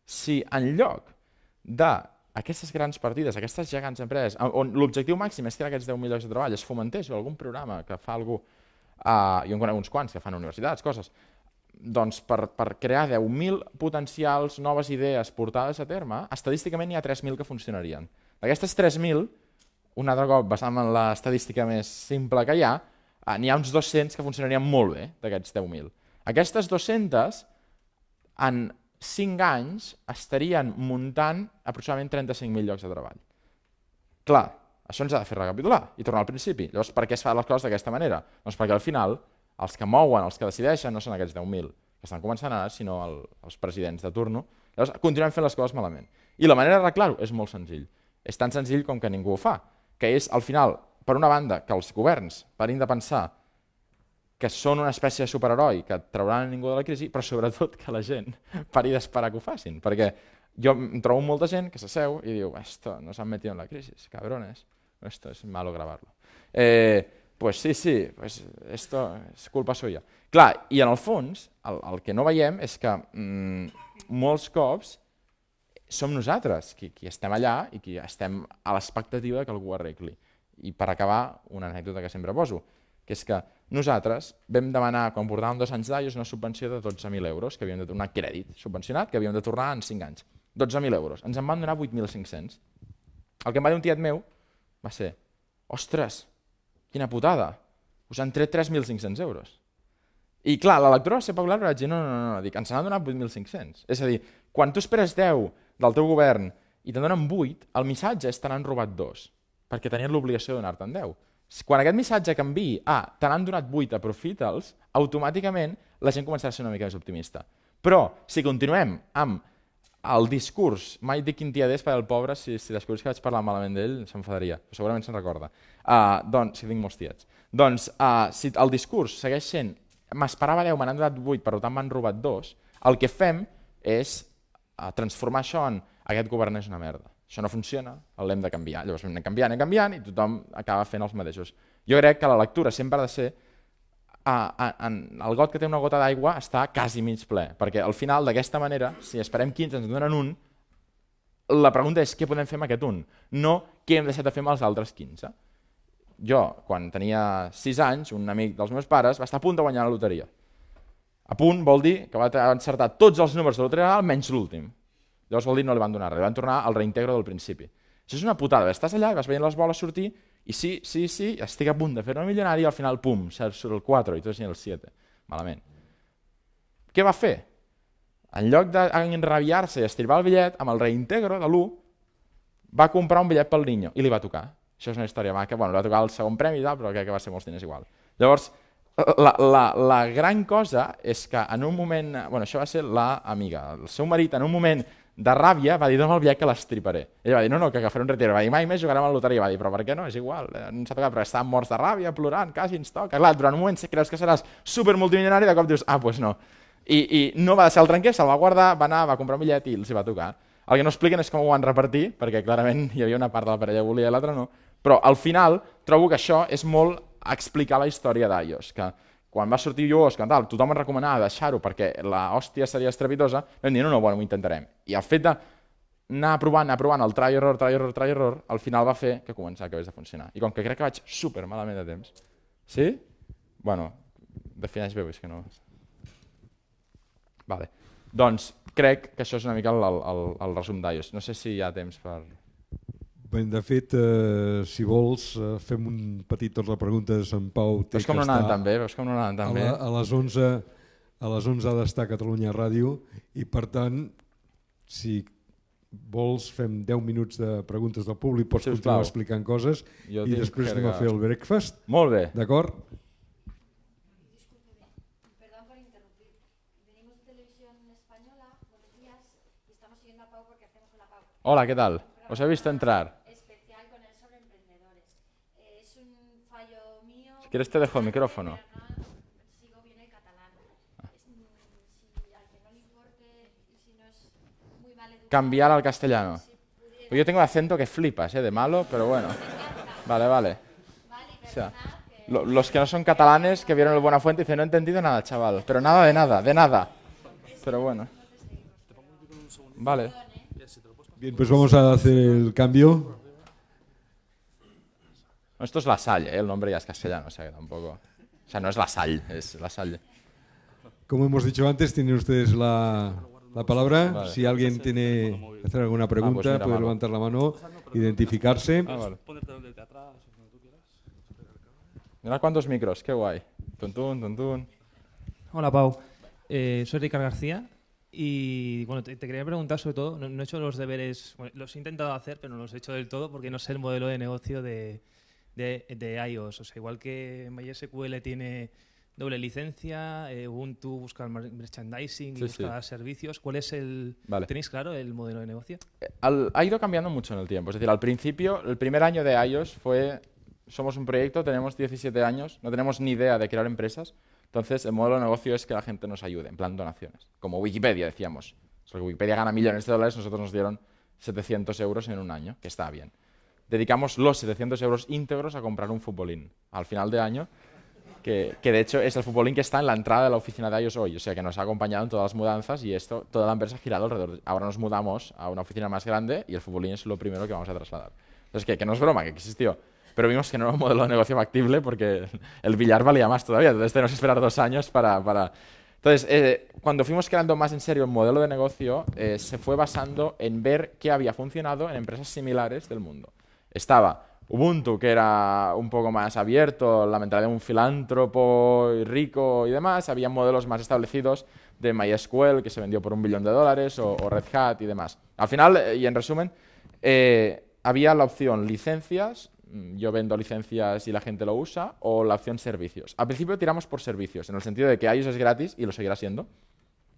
C: Si en lloc de aquestes grans partides, aquestes gegants empreses, on l'objectiu màxim és crear aquests 10.000 llocs de treball, es fomentés o algun programa que fa algú, uh, jo en conec uns quants que fan universitats, coses, doncs, per, per crear 10.000 potencials noves idees portades a terme, estadísticament hi ha 3.000 que funcionarien. D'aquestes 3.000, un altre cop basant en l'estadística més simple que hi ha, eh, n'hi ha uns 200 que funcionarien molt bé, d'aquests 10.000. Aquestes 200, en 5 anys, estarien muntant aproximadament 35.000 llocs de treball. Clar, això ens ha de fer recapitular i tornar al principi. Llavors, per què es fa les coses d'aquesta manera? Doncs perquè al final els que mouen, els que decideixen, no són aquests 10.000 que estan començant ara, sinó el, els presidents de turno. Llavors, continuem fent les coses malament. I la manera d'arreglar-ho és molt senzill. És tan senzill com que ningú ho fa, que és, al final, per una banda, que els governs parin de pensar que són una espècie de superheroi que trauran a ningú de la crisi, però sobretot que la gent pari d'esperar que ho facin, perquè jo em trobo molta gent que s'asseu i diu esto, no s'han metido en la crisi, cabrones, esto es malo gravarlo. Eh, pues sí, sí, pues esto es culpa suya. Clar, i en el fons, el, el que no veiem és que mm, molts cops som nosaltres qui, qui estem allà i qui estem a l'expectativa que algú arregli. I per acabar, una anècdota que sempre poso, que és que nosaltres vam demanar, quan portàvem dos anys d'AIOS, una subvenció de 12.000 euros, que havíem de tornar crèdit subvencionat, que havíem de tornar en 5 anys. 12.000 euros. Ens en van donar 8.500. El que em va dir un tiet meu va ser, ostres, Quina putada. Us han tret 3.500 euros. I clar, l'elector va ser popular, però vaig dir, no, no, no, no. dic, ens n'han donat 8.500. És a dir, quan tu esperes 10 del teu govern i te'n donen 8, el missatge és te n'han robat 2, perquè tenien l'obligació de donar-te'n 10. Quan aquest missatge canvi ah, te n'han donat 8, aprofita'ls, automàticament la gent començarà a ser una mica més optimista. Però si continuem amb el discurs, mai dic intiadès per al pobre, si, si descobrís que vaig parlar malament d'ell, s'enfadaria, segurament se'n recorda. Uh, doncs, si tinc molts tiets. Doncs, uh, si el discurs segueix sent, m'esperava 10, me n'han donat 8, per tant m'han robat 2, el que fem és uh, transformar això en aquest govern és una merda. Això no funciona, l'hem de canviar. Llavors anem canviant, anem canviant i tothom acaba fent els mateixos. Jo crec que la lectura sempre ha de ser a, a, en el got que té una gota d'aigua està quasi mig ple, perquè al final d'aquesta manera, si esperem 15 ens donen un, la pregunta és què podem fer amb aquest un, no què hem deixat de fer amb els altres 15. Jo, quan tenia 6 anys, un amic dels meus pares va estar a punt de guanyar la loteria. A punt vol dir que va encertar tots els números de la loteria menys l'últim. Llavors vol dir no li van donar res, li van tornar al reintegro del principi. Això és una putada, estàs allà i vas veient les boles sortir i sí, sí, sí, estic a punt de fer-me milionari i al final, pum, surt el 4 i tu el 7. Malament. Què va fer? En lloc d'enrabiar-se i estirar el bitllet, amb el reintegro de l'1, va comprar un bitllet pel Niño i li va tocar. Això és una història maca. Bueno, li va tocar el segon premi i tal, però crec que va ser molts diners igual. Llavors, la, la, la gran cosa és que en un moment... Bueno, això va ser la amiga. El seu marit en un moment de ràbia, va dir, el viatge que l'estriparé. Ella va dir, no, no, que agafaré un retiro. Va dir, mai més jugarem a la loteria. Va dir, però per què no? És igual, eh, no s'ha tocat, però estàvem morts de ràbia, plorant, quasi ens toca. Clar, durant un moment creus que seràs super i de cop dius, ah, doncs pues no. I, I no va deixar el tranquer, se'l va guardar, va anar, va comprar un bitllet i els hi va tocar. El que no expliquen és com ho van repartir, perquè clarament hi havia una part de la parella que volia i l'altra no, però al final trobo que això és molt explicar la història d'Aios, que quan va sortir jo que tal, tothom em recomanava deixar-ho perquè la hòstia seria estrepitosa, vam dir, no, no, bueno, ho intentarem. I el fet de anar provant, anar provant el try error, try error, try error, al final va fer que començar que hagués de funcionar. I com que crec que vaig super malament de temps, sí? Bueno, defineix bé, és que no... Vale. Doncs crec que això és una mica el, el, el, el resum d'iOS. No sé si hi ha temps per,
B: Ben, de fet, eh, si vols, eh, fem un petit torn de preguntes en Pau. Té veus com no anaven tan bé, veus com no
C: anaven tan a bé. La,
B: a les 11 a les 11 ha d'estar Catalunya Ràdio i per tant, si vols fem 10 minuts de preguntes del públic, pots sí, continuar explicant coses jo i després anem a fer el breakfast. Molt bé. D'acord?
C: Hola, què tal? Os he vist entrar. ¿Quieres te dejo el micrófono? Cambiar al castellano. Pues yo tengo acento que flipas, ¿eh? De malo, pero bueno. Vale, vale. los que no son catalanes, que vieron el Buena y dicen, no he entendido nada, chaval. Pero nada de nada, de nada. Pero bueno. Vale. Bien, pues vamos a hacer el cambio esto es La Salle, ¿eh? el nombre ya es castellano, o sea que tampoco. O sea, no es La Salle, es La Salle.
B: Como hemos dicho antes, tienen ustedes la, palabra. Si alguien tiene que hacer alguna ah, pues pregunta, puede levantar
C: la mano, identificarse. Ah, mira cuántos micros, qué guay. Tuntun, tuntun.
A: Hola, Pau. Eh, soy Ricardo García y bueno, te, quería preguntar sobre todo, no, he hecho los deberes, los he intentado hacer, pero no los he hecho del todo porque no sé el modelo de negocio de, de, iOS. O sea, igual que MySQL tiene doble licencia, eh, Ubuntu busca merchandising, y busca servicios. ¿Cuál es el. ¿Tenéis claro el modelo de negocio?
C: Eh, ha ido cambiando mucho en el tiempo. Es decir, al principio, el primer año de iOS fue. Somos un proyecto, tenemos 17 años, no tenemos ni idea de crear empresas. Entonces, el modelo de negocio es que la gente nos ayude, en plan donaciones. Como Wikipedia, decíamos. porque Wikipedia gana millones de dólares, nosotros nos dieron 700 euros en un año, que está bien dedicamos los 700 euros íntegros a comprar un futbolín al final de año, que, que, de hecho es el futbolín que está en la entrada de la oficina de iOS hoy, o sea que nos ha acompañado en todas las mudanzas y esto, toda la empresa ha girado alrededor. Ahora nos mudamos a una oficina más grande y el futbolín es lo primero que vamos a trasladar. Entonces, que, que no es broma, que existió. Pero vimos que no era un modelo de negocio factible porque el billar valía más todavía, entonces tenemos que esperar dos años para... para... Entonces, eh, cuando fuimos creando más en serio el modelo de negocio, eh, se fue basando en ver qué había funcionado en empresas similares del mundo estaba Ubuntu, que era un poco más abierto, la mentalidad de un filántropo y rico y demás. Había modelos más establecidos de MySQL, que se vendió por un billón de dólares, o, Red Hat y demás. Al final, eh, y en resumen, eh, había la opción licencias, mm, yo vendo licencias y la gente lo usa, o la opción servicios. Al principio tiramos por servicios, en el sentido de que iOS es gratis y lo seguirá siendo.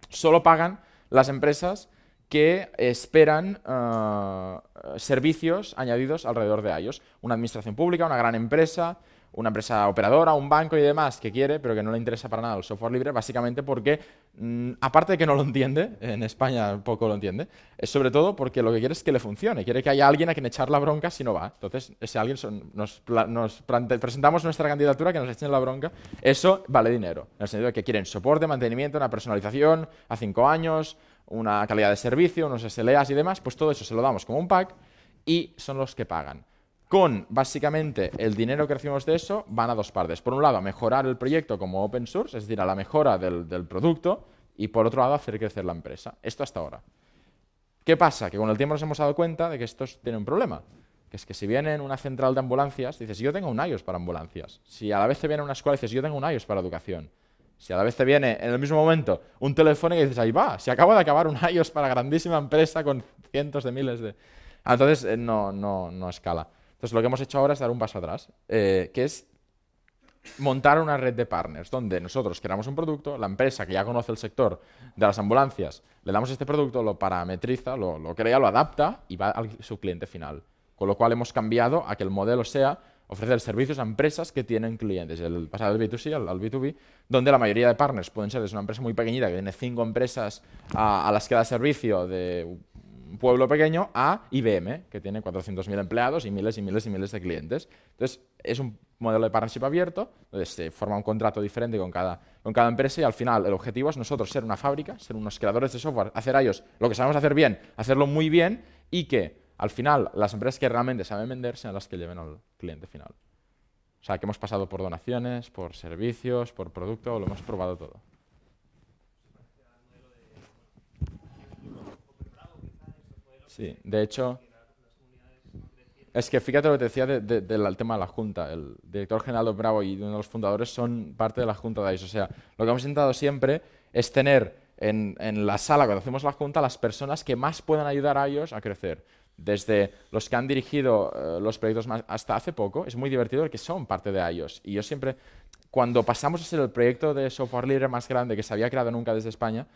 C: Solo pagan las empresas que esperan ah, servicios añadidos alrededor de ellos. Una administración pública, una gran empresa, una empresa operadora, un banco y demás que quiere, pero que no le interesa para nada el software libre, básicamente porque, mm, aparte de que no lo entiende, en España poco lo entiende, es sobre todo porque lo que quiere es que le funcione, quiere que haya alguien a quien echar la bronca si no va. Entonces, si alguien nos, nos presentamos nuestra candidatura, que nos echen la bronca, eso vale dinero, en el sentido de que quieren soporte, mantenimiento, una personalización a cinco años, una calidad de servicio, unos SLAs y demás, pues todo eso se lo damos como un pack y son los que pagan. Con básicamente el dinero que recibimos de eso van a dos partes. Por un lado, a mejorar el proyecto como open source, es decir, a la mejora del, producto, y por otro lado, hacer crecer la empresa. Esto hasta ahora. ¿Qué pasa? Que con el tiempo nos hemos dado cuenta de que esto tiene un problema. Que es que si viene una central de ambulancias, dices, yo tengo un iOS para ambulancias. Si a la vez te viene una escuela, dices, yo tengo un iOS para educación. Si a la vez te viene en el mismo momento un teléfono y dices, ahí va, se acaba de acabar un iOS para grandísima empresa con cientos de miles de... Ah, entonces eh, no, no, no escala. Entonces lo que hemos hecho ahora es dar un paso atrás, eh, que es montar una red de partners donde nosotros creamos un producto, la empresa que ya conoce el sector de las ambulancias, le damos este producto, lo parametriza, lo, lo crea, lo adapta y va a su cliente final. Con lo cual hemos cambiado a que el modelo sea ofrecer servicios a empresas que tienen clientes. El pasado del B2C al, B2B, donde la mayoría de partners pueden ser, desde una empresa muy pequeñita que tiene cinco empresas a, las que da servicio de un pueblo pequeño, a IBM, que tiene 400.000 empleados y miles y miles y miles de clientes. Entonces, es un modelo de partnership abierto, donde se forma un contrato diferente con cada, con cada empresa y al final el objetivo es nosotros ser una fábrica, ser unos creadores de software, hacer a ellos lo que sabemos hacer bien, hacerlo muy bien y que al final las empresas que realmente saben vender sean las que lleven al cliente final. O sea, que hemos pasado por donaciones, por servicios, por producto, lo hemos probado todo. Sí, de hecho, es que fíjate lo que te decía del tema de la Junta. El director general de Bravo y uno de los fundadores son parte de la Junta de AIS. O sea, lo que hemos intentado siempre es tener en, en la sala, cuando hacemos la Junta, las personas que más puedan ayudar a ellos a crecer desde los que han dirigido eh, los proyectos hasta hace poco, es muy divertido que son parte de ellos. Y yo siempre, cuando pasamos a ser el proyecto de software libre más grande que se había creado nunca desde España,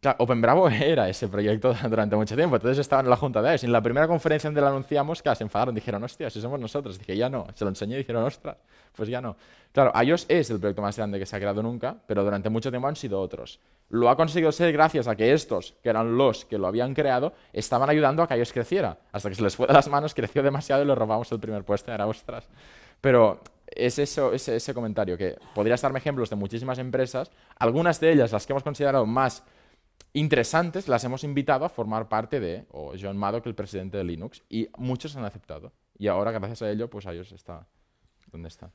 C: Claro, Open Bravo era ese proyecto durante mucho tiempo, entonces estaban en la junta de AES. En la primera conferencia en donde lo anunciamos, que se enfadaron, dijeron, hostia, si somos nosotros. Dije, ya no. Se lo enseñé y dijeron, ostras, pues ya no. Claro, iOS es el proyecto más grande que se ha creado nunca, pero durante mucho tiempo han sido otros. Lo ha conseguido ser gracias a que estos, que eran los que lo habían creado, estaban ayudando a que iOS creciera. Hasta que se les fue de las manos, creció demasiado y le robamos el primer puesto y era, ostras. Pero es ese, comentario, que podría estarme ejemplos de muchísimas empresas, algunas de ellas, las que hemos considerado más interesantes, las hemos invitado a formar parte de, o John Maddock, el presidente de Linux, y muchos han aceptado. Y ahora, gracias a ello, pues ellos está donde está.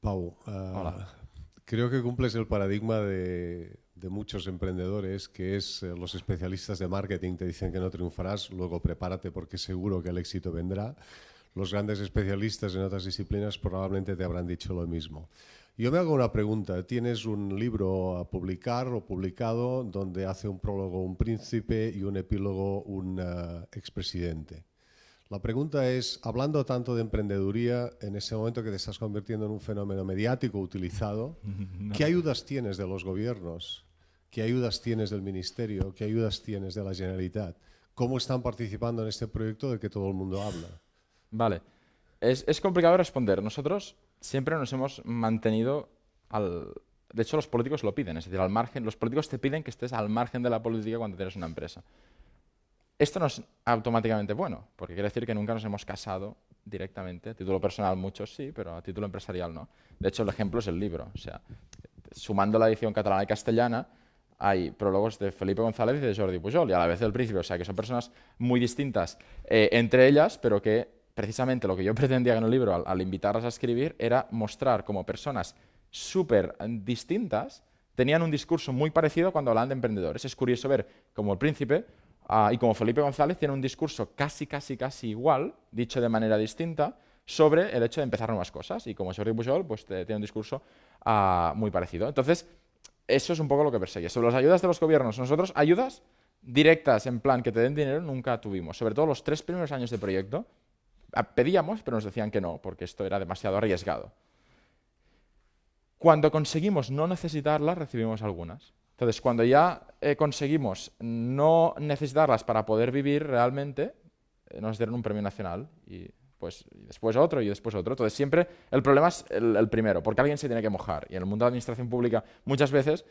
A: Pau, eh, creo que cumples el paradigma de, muchos emprendedores, que es eh, los especialistas de marketing te dicen que no triunfarás, luego prepárate porque seguro que el éxito vendrá. Los grandes especialistas en otras disciplinas probablemente te habrán dicho lo mismo. Yo me hago una pregunta. Tienes un libro a publicar o publicado donde hace un prólogo un príncipe y un epílogo un eh, expresidente. La pregunta es, hablando tanto de emprendeduría, en ese momento que te estás convirtiendo en un fenómeno mediático utilizado, ¿qué ayudas tienes de los gobiernos? ¿Qué ayudas tienes del ministerio? ¿Qué ayudas tienes de la Generalitat? ¿Cómo están participando en este proyecto de que
C: todo el mundo habla? Vale. Es, es complicado responder. Nosotros siempre nos hemos mantenido al... De hecho, los políticos lo piden, es decir, al margen, los políticos te piden que estés al margen de la política cuando tienes una empresa. Esto no es automáticamente bueno, porque quiere decir que nunca nos hemos casado directamente. A título personal muchos sí, pero a título empresarial no. De hecho, el ejemplo es el libro. O sea, sumando la edición catalana y castellana, hay prólogos de Felipe González y de Jordi Pujol, y a la vez del Príncipe. O sea, que son personas muy distintas eh, entre ellas, pero que precisamente lo que yo pretendía en el libro al, invitarlas a escribir era mostrar cómo personas súper eh, distintas tenían un discurso muy parecido cuando hablaban de emprendedores. Es curioso ver cómo el príncipe ah, y como Felipe González tienen un discurso casi, casi, casi igual, dicho de manera distinta, sobre el hecho de empezar nuevas cosas. Y como Jordi Pujol, pues tiene un discurso ah, muy parecido. Entonces, eso es un poco lo que perseguía. Sobre las ayudas de los gobiernos, nosotros ayudas directas en plan que te den dinero nunca tuvimos. Sobre todo los tres primeros años de proyecto, pedíamos, pero nos decían que no, porque esto era demasiado arriesgado. Cuando conseguimos no necesitarlas, recibimos algunas. Entonces, cuando ya eh, conseguimos no necesitarlas para poder vivir realmente, eh, nos dieron un premio nacional y pues después otro y después otro. Entonces, siempre el problema es el, el primero, porque alguien se tiene que mojar. Y en el mundo de la administración pública, muchas veces,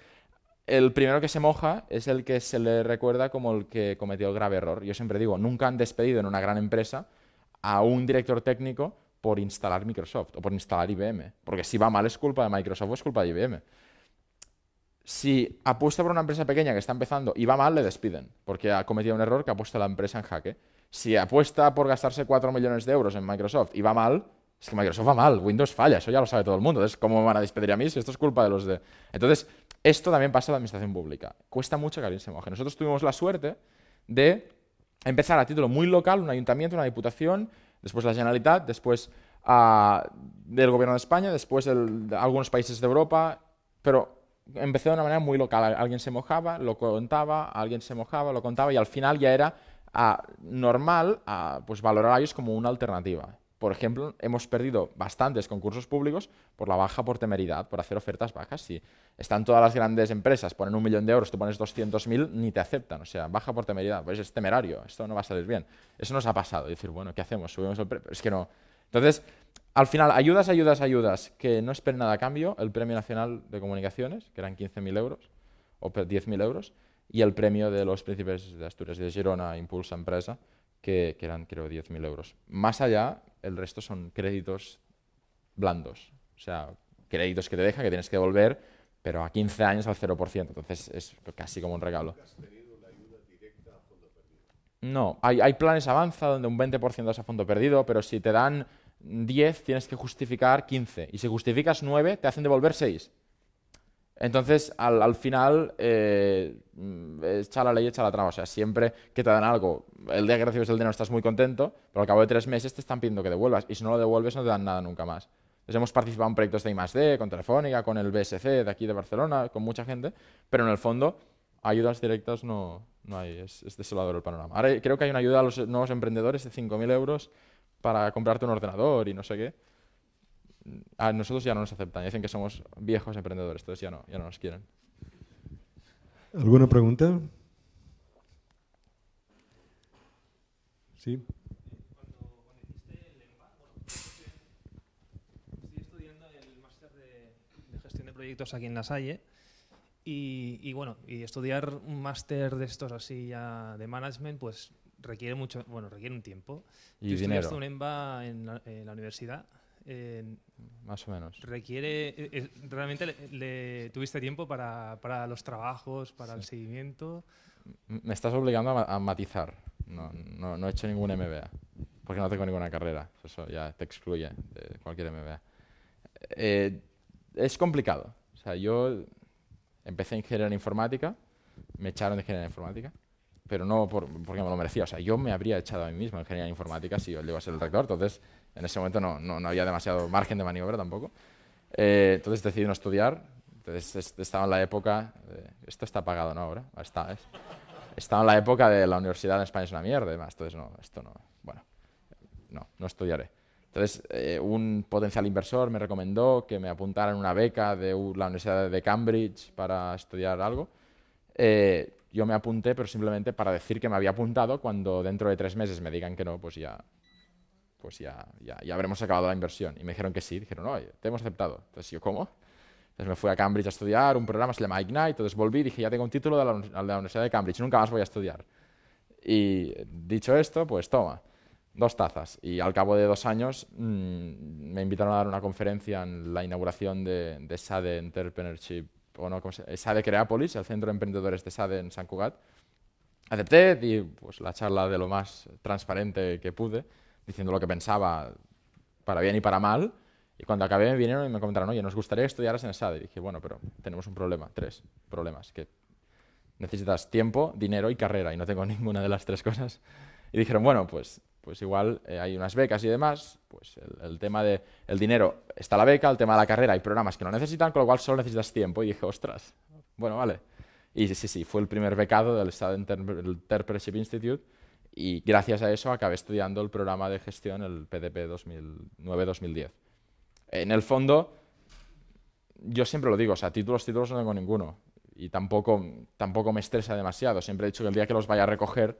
C: el primero que se moja es el que se le recuerda como el que cometió el grave error. Yo siempre digo, nunca han despedido en una gran empresa a un director técnico por instalar Microsoft o por instalar IBM. Porque si va mal es culpa de Microsoft o es culpa de IBM. Si apuesta por una empresa pequeña que está empezando y va mal, le despiden, porque ha cometido un error que ha puesto la empresa en jaque. Si apuesta por gastarse 4 millones de euros en Microsoft y va mal, es que Microsoft va mal, Windows falla, eso ya lo sabe todo el mundo. Entonces, ¿cómo me van a despedir a mí si esto es culpa de los de...? Entonces, esto también pasa en la administración pública. Cuesta mucho que alguien se moje. Nosotros tuvimos la suerte de empezar a título muy local, un ayuntamiento, una diputación, después la Generalitat, después ah, del gobierno de España, después de algunos países de Europa, pero empecé de una manera muy local. Alguien se mojaba, lo contaba, alguien se mojaba, lo contaba y al final ya era ah, normal ah, pues valorar a ellos como una alternativa por ejemplo, hemos perdido bastantes concursos públicos por la baja, por temeridad, por hacer ofertas bajas. Si están todas las grandes empresas, ponen un millón de euros, tú pones 200.000, ni te aceptan. O sea, baja por temeridad, pues es temerario, esto no va a salir bien. Eso nos ha pasado, decir, bueno, ¿qué hacemos? Subimos el precio? Es que no. Entonces, al final, ayudas, ayudas, ayudas, que no esperen nada a cambio, el Premio Nacional de Comunicaciones, que eran 15.000 euros, o 10.000 euros, y el premio de los príncipes de Asturias y de Girona, Impulsa Empresa, que, eran, creo, 10.000 euros. Más allá, el resto son créditos blandos, o sea, créditos que te deja, que tienes que devolver, pero a 15 años al 0%, entonces es casi como un regalo. No, hay, hay planes avanza donde un 20% es a fondo perdido, pero si te dan 10 tienes que justificar 15. Y si justificas 9, te hacen devolver 6. Entonces, al, final, eh, mm, echa la ley, echa la trama. O sea, siempre que te dan algo, el día que recibes el dinero estás muy contento, pero al cabo de tres meses te están pidiendo que devuelvas. Y si no lo devuelves, no te dan nada nunca más. Entonces, hemos participado en proyectos de I+.D., con Telefónica, con el BSC de aquí de Barcelona, con mucha gente, pero en el fondo, ayudas directas no, no hay. Es, es desolador el panorama. Ahora creo que hay una ayuda a los nuevos emprendedores de 5.000 euros para comprarte un ordenador y no sé qué a nosotros ya no nos aceptan, dicen que somos viejos emprendedores, entonces ya no, ya no nos quieren.
B: ¿Alguna pregunta?
C: Sí.
A: el estudiando máster de de gestión proyectos aquí en La Salle. Y, y bueno, y estudiar un máster de estos así ya de management, pues requiere mucho, bueno, requiere un tiempo. Y Yo dinero. estudiaste un EMBA en la, en la universidad, en, más o menos. ¿Requiere, eh, eh, realmente le, tuviste tiempo para, para los trabajos, para el seguimiento?
C: Me estás obligando a, matizar. No, no, he hecho ningún MBA, porque no tengo ninguna carrera. Eso ya te excluye de cualquier MBA. Eh, es complicado. O sea, yo empecé en ingeniería informática, me echaron de ingeniería informática, pero no porque me lo merecía. O sea, yo me habría echado a mí mismo en ingeniería informática si yo iba a ser el rector. Entonces, en ese momento no, no, había demasiado margen de maniobra tampoco. Eh, entonces decidí no estudiar. Entonces estaba en la época. De, esto está apagado, ¿no? Ahora. Está, estaba en la época de la universidad en España es una mierda Entonces, no, esto no. Bueno, no, no estudiaré. Entonces, eh, un potencial inversor me recomendó que me apuntara en una beca de la Universidad de Cambridge para estudiar algo. Eh, yo me apunté, pero simplemente para decir que me había apuntado, cuando dentro de tres meses me digan que no, pues ya pues ya, ya, ya, habremos acabado la inversión. Y me dijeron que sí, dijeron, no, te hemos aceptado. Entonces yo, ¿cómo? Entonces me fui a Cambridge a estudiar un programa, se llama Ignite, entonces volví y dije, ya tengo un título de la, Universidad de Cambridge, nunca más voy a estudiar. Y dicho esto, pues toma, dos tazas. Y al cabo de dos años mm, me invitaron a dar una conferencia en la inauguración de, de SADE Entrepreneurship, o no, ¿cómo se SADE Creapolis, el Centro de Emprendedores de SADE en San Cugat. Acepté, y pues, la charla de lo más transparente que pude diciendo lo que pensaba, para bien y para mal. Y cuando acabé me vinieron y me comentaron, oye, nos gustaría estudiar estudiaras en SAD. Y dije, bueno, pero tenemos un problema, tres problemas, que necesitas tiempo, dinero y carrera, y no tengo ninguna de las tres cosas. Y dijeron, bueno, pues, pues igual eh, hay unas becas y demás, pues el, tema del el dinero está la beca, el tema de la carrera, hay programas que no necesitan, con lo cual solo necesitas tiempo. Y dije, ostras, bueno, vale. Y sí, sí, fue el primer becado del SAD Interpretership Institute, y gracias a eso acabé estudiando el programa de gestión, el PDP 2009-2010. En el fondo, yo siempre lo digo, o sea, títulos, títulos no tengo ninguno. Y tampoco, me estresa demasiado. Siempre he dicho que el día que los vaya a recoger,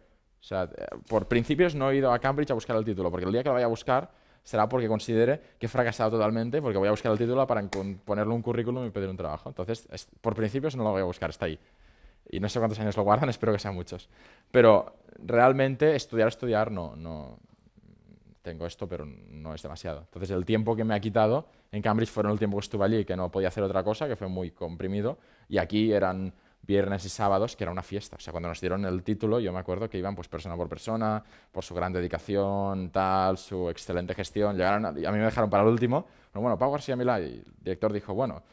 C: por principios no he ido a Cambridge a buscar el título, porque el día que lo vaya a buscar será porque considere que he fracasado totalmente, porque voy a buscar el título para ponerle un currículum y pedir un trabajo. Entonces, por principios no lo voy a buscar, está ahí y no sé cuántos años lo guardan, espero que sean muchos. Pero realmente estudiar, estudiar, no, no tengo esto, pero no es demasiado. Entonces el tiempo que me ha quitado en Cambridge fueron el tiempo que estuve allí, que no podía hacer otra cosa, que fue muy comprimido, y aquí eran viernes y sábados, que era una fiesta. O sea, cuando nos dieron el título, yo me acuerdo que iban pues persona por persona, por su gran dedicación, tal, su excelente gestión. Llegaron, a, a mí me dejaron para el último, bueno, Pau García Milá, y el director dijo, bueno,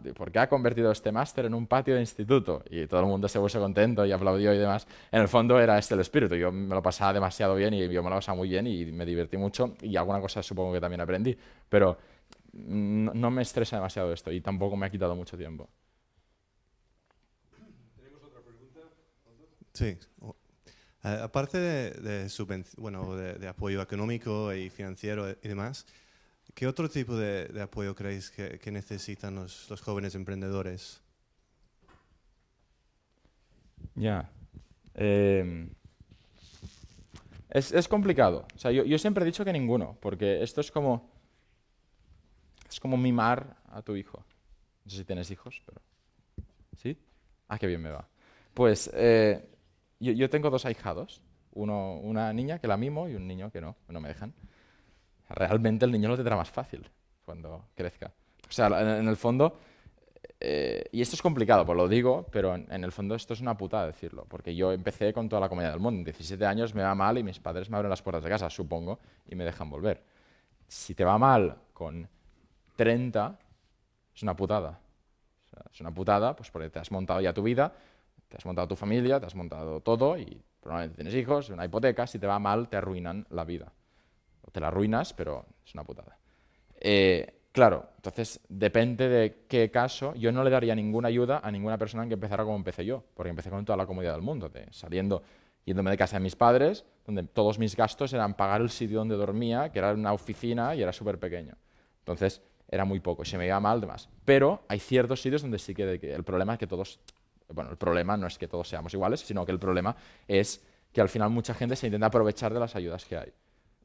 C: pues, ¿por qué ha convertido este máster en un patio de instituto? Y todo el mundo se puso contento y aplaudió y demás. En el fondo era este el espíritu. Yo me lo pasaba demasiado bien y yo me lo pasaba muy bien y me divertí mucho y alguna cosa supongo que también aprendí. Pero no, me estresa demasiado esto y tampoco me ha quitado mucho tiempo. ¿Tenemos otra pregunta? Sí. Oh, eh, aparte de,
A: bueno, de apoyo económico y financiero y demás, ¿Qué otro tipo de, apoyo creéis que, necesitan los, jóvenes emprendedores?
C: Ya. Em, es, es, complicado. O sea, yo, yo, siempre he dicho que ninguno, porque esto es como. Es como mimar a tu hijo. No sé si tienes hijos, pero. ¿Sí? Ah, qué bien me va. Pues eh, yo, yo, tengo dos ahijados. una niña que la mimo y un niño que no, no me dejan realmente el niño lo tendrá más fácil cuando crezca. O sea, en el fondo, eh, y esto es complicado, pues lo digo, pero en, el fondo esto es una putada decirlo, porque yo empecé con toda la comedia del mundo. En 17 años me va mal y mis padres me abren las puertas de casa, supongo, y me dejan volver. Si te va mal con 30, es una putada. es una putada, pues porque te has montado ya tu vida, te has montado tu familia, te has montado todo y probablemente tienes hijos, una hipoteca, si te va mal te arruinan la vida te la arruinas, pero es una putada. Eh, claro, entonces depende de qué caso, yo no le daría ninguna ayuda a ninguna persona que empezara como empecé yo, porque empecé con toda la comodidad del mundo, saliendo, yéndome de casa de mis padres, donde todos mis gastos eran pagar el sitio donde dormía, que era una oficina y era súper pequeño. Entonces era muy poco, y se me iba mal demás. Pero hay ciertos sitios donde sí que el problema es que todos, bueno, el problema no es que todos seamos iguales, sino que el problema es que al final mucha gente se intenta aprovechar de las ayudas que hay.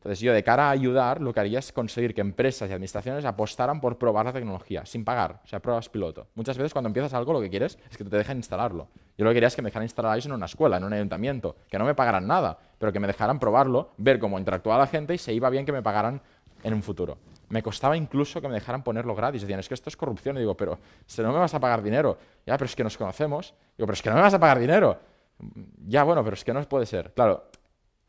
C: Entonces yo de cara a ayudar lo que haría es conseguir que empresas y administraciones apostaran por probar la tecnología sin pagar, o sea, pruebas piloto. Muchas veces cuando empiezas algo lo que quieres es que te dejen instalarlo. Yo lo que quería es que me dejaran instalar en una escuela, en un ayuntamiento, que no me pagaran nada, pero que me dejaran probarlo, ver cómo interactuaba la gente y se iba bien que me pagaran en un futuro. Me costaba incluso que me dejaran ponerlo gratis. Decían, es que esto es corrupción. Y digo, pero si no me vas a pagar dinero. Ya, pero es que nos conocemos. Digo, pero es que no me vas a pagar dinero. Ya, bueno, pero es que no puede ser. Claro,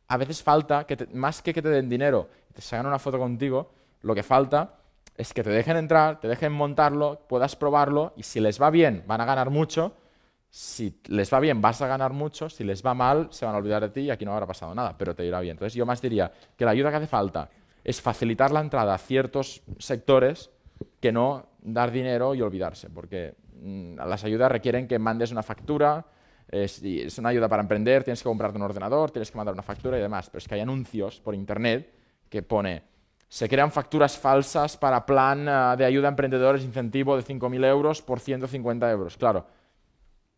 C: a veces falta, que más que que te den dinero y te hagan una foto contigo, lo que falta es que te dejen entrar, te dejen montarlo, puedas probarlo y si les va bien van a ganar mucho, si les va bien vas a ganar mucho, si les va mal se van a olvidar de ti y aquí no habrá pasado nada, pero te irá bien. Entonces yo más diría que la ayuda que hace falta es facilitar la entrada a ciertos sectores que no dar dinero y olvidarse, porque mm, las ayudas requieren que mandes una factura, es, una ayuda para emprender, tienes que comprarte un ordenador, tienes que mandar una factura y demás. Pero es que hay anuncios por internet que pone, se crean facturas falsas para plan ah, de ayuda a emprendedores, incentivo de 5.000 euros por 150 euros. Claro.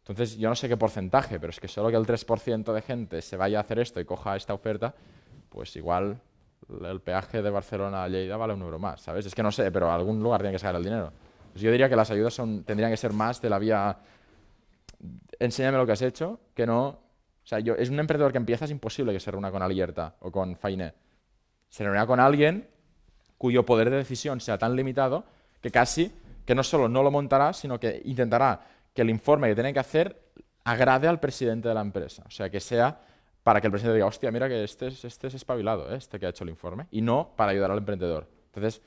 C: Entonces, yo no sé qué porcentaje, pero es que solo que el 3% de gente se vaya a hacer esto y coja esta oferta, pues igual el peaje de Barcelona a Lleida vale un euro más, ¿sabes? Es que no sé, pero algún lugar tiene que sacar el dinero. Pues yo diría que las ayudas son, tendrían que ser más de la vía enséñame lo que has hecho, que no... yo, es un emprendedor que empieza, es imposible que se reúna con Alierta o con Fainé. Se reúna con alguien cuyo poder de decisión sea tan limitado que casi, que no solo no lo montará, sino que intentará que el informe que tiene que hacer agrade al presidente de la empresa. O sea, que sea para que el presidente diga, hostia, mira que este, este es espabilado, ¿eh? este que ha hecho el informe, y no para ayudar al emprendedor. Entonces,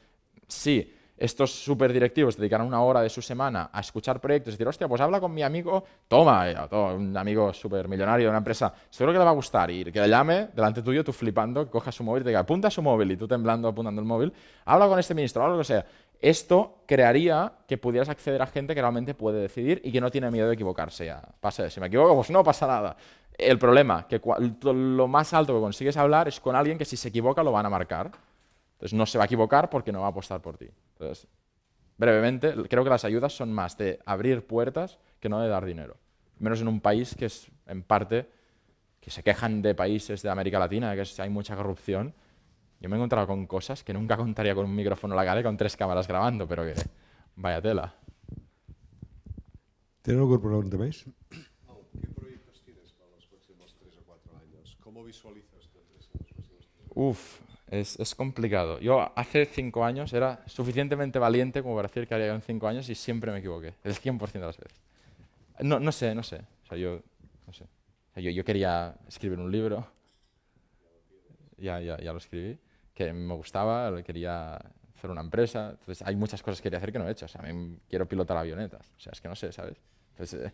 C: sí, estos superdirectivos dedicarán una hora de su semana a escuchar proyectos y decir, hostia, pues habla con mi amigo, toma, eh, un amigo millonario de una empresa, seguro que le va a gustar y que le llame delante tuyo, tú flipando, que coja su móvil, y te diga, apunta su móvil y tú temblando, apuntando el móvil, habla con este ministro, habla lo que sea. Esto crearía que pudieras acceder a gente que realmente puede decidir y que no tiene miedo de equivocarse. Ya. si me equivoco, pues no pasa nada. El problema, que lo más alto que consigues hablar es con alguien que si se equivoca lo van a marcar entonces no se va a equivocar porque no va a apostar por ti. Entonces, brevemente, creo que las ayudas son más de abrir puertas que no de dar dinero. Menos en un país que es, en parte, que se quejan de países de América Latina, que hay mucha corrupción. Yo me he encontrado con cosas que nunca contaría con un micrófono en la cara y con tres cámaras grabando, pero que vaya tela.
B: ¿Tiene algún problema ¿Qué proyectos tienes para los próximos tres
C: o cuatro años? ¿Cómo visualizas los tres Uf, es, es, complicado. Yo hace cinco años era suficientemente valiente como para decir que haría en cinco años y siempre me equivoqué, el 100% de las veces. No, no sé, no sé. O sea, yo, no sé. yo, yo, quería escribir un libro, ya, ya, ya lo escribí, que me gustaba, quería hacer una empresa, entonces hay muchas cosas que quería hacer que no he hecho. O sea, a mí quiero pilotar avionetas, o sea, es que no sé, ¿sabes? Eh,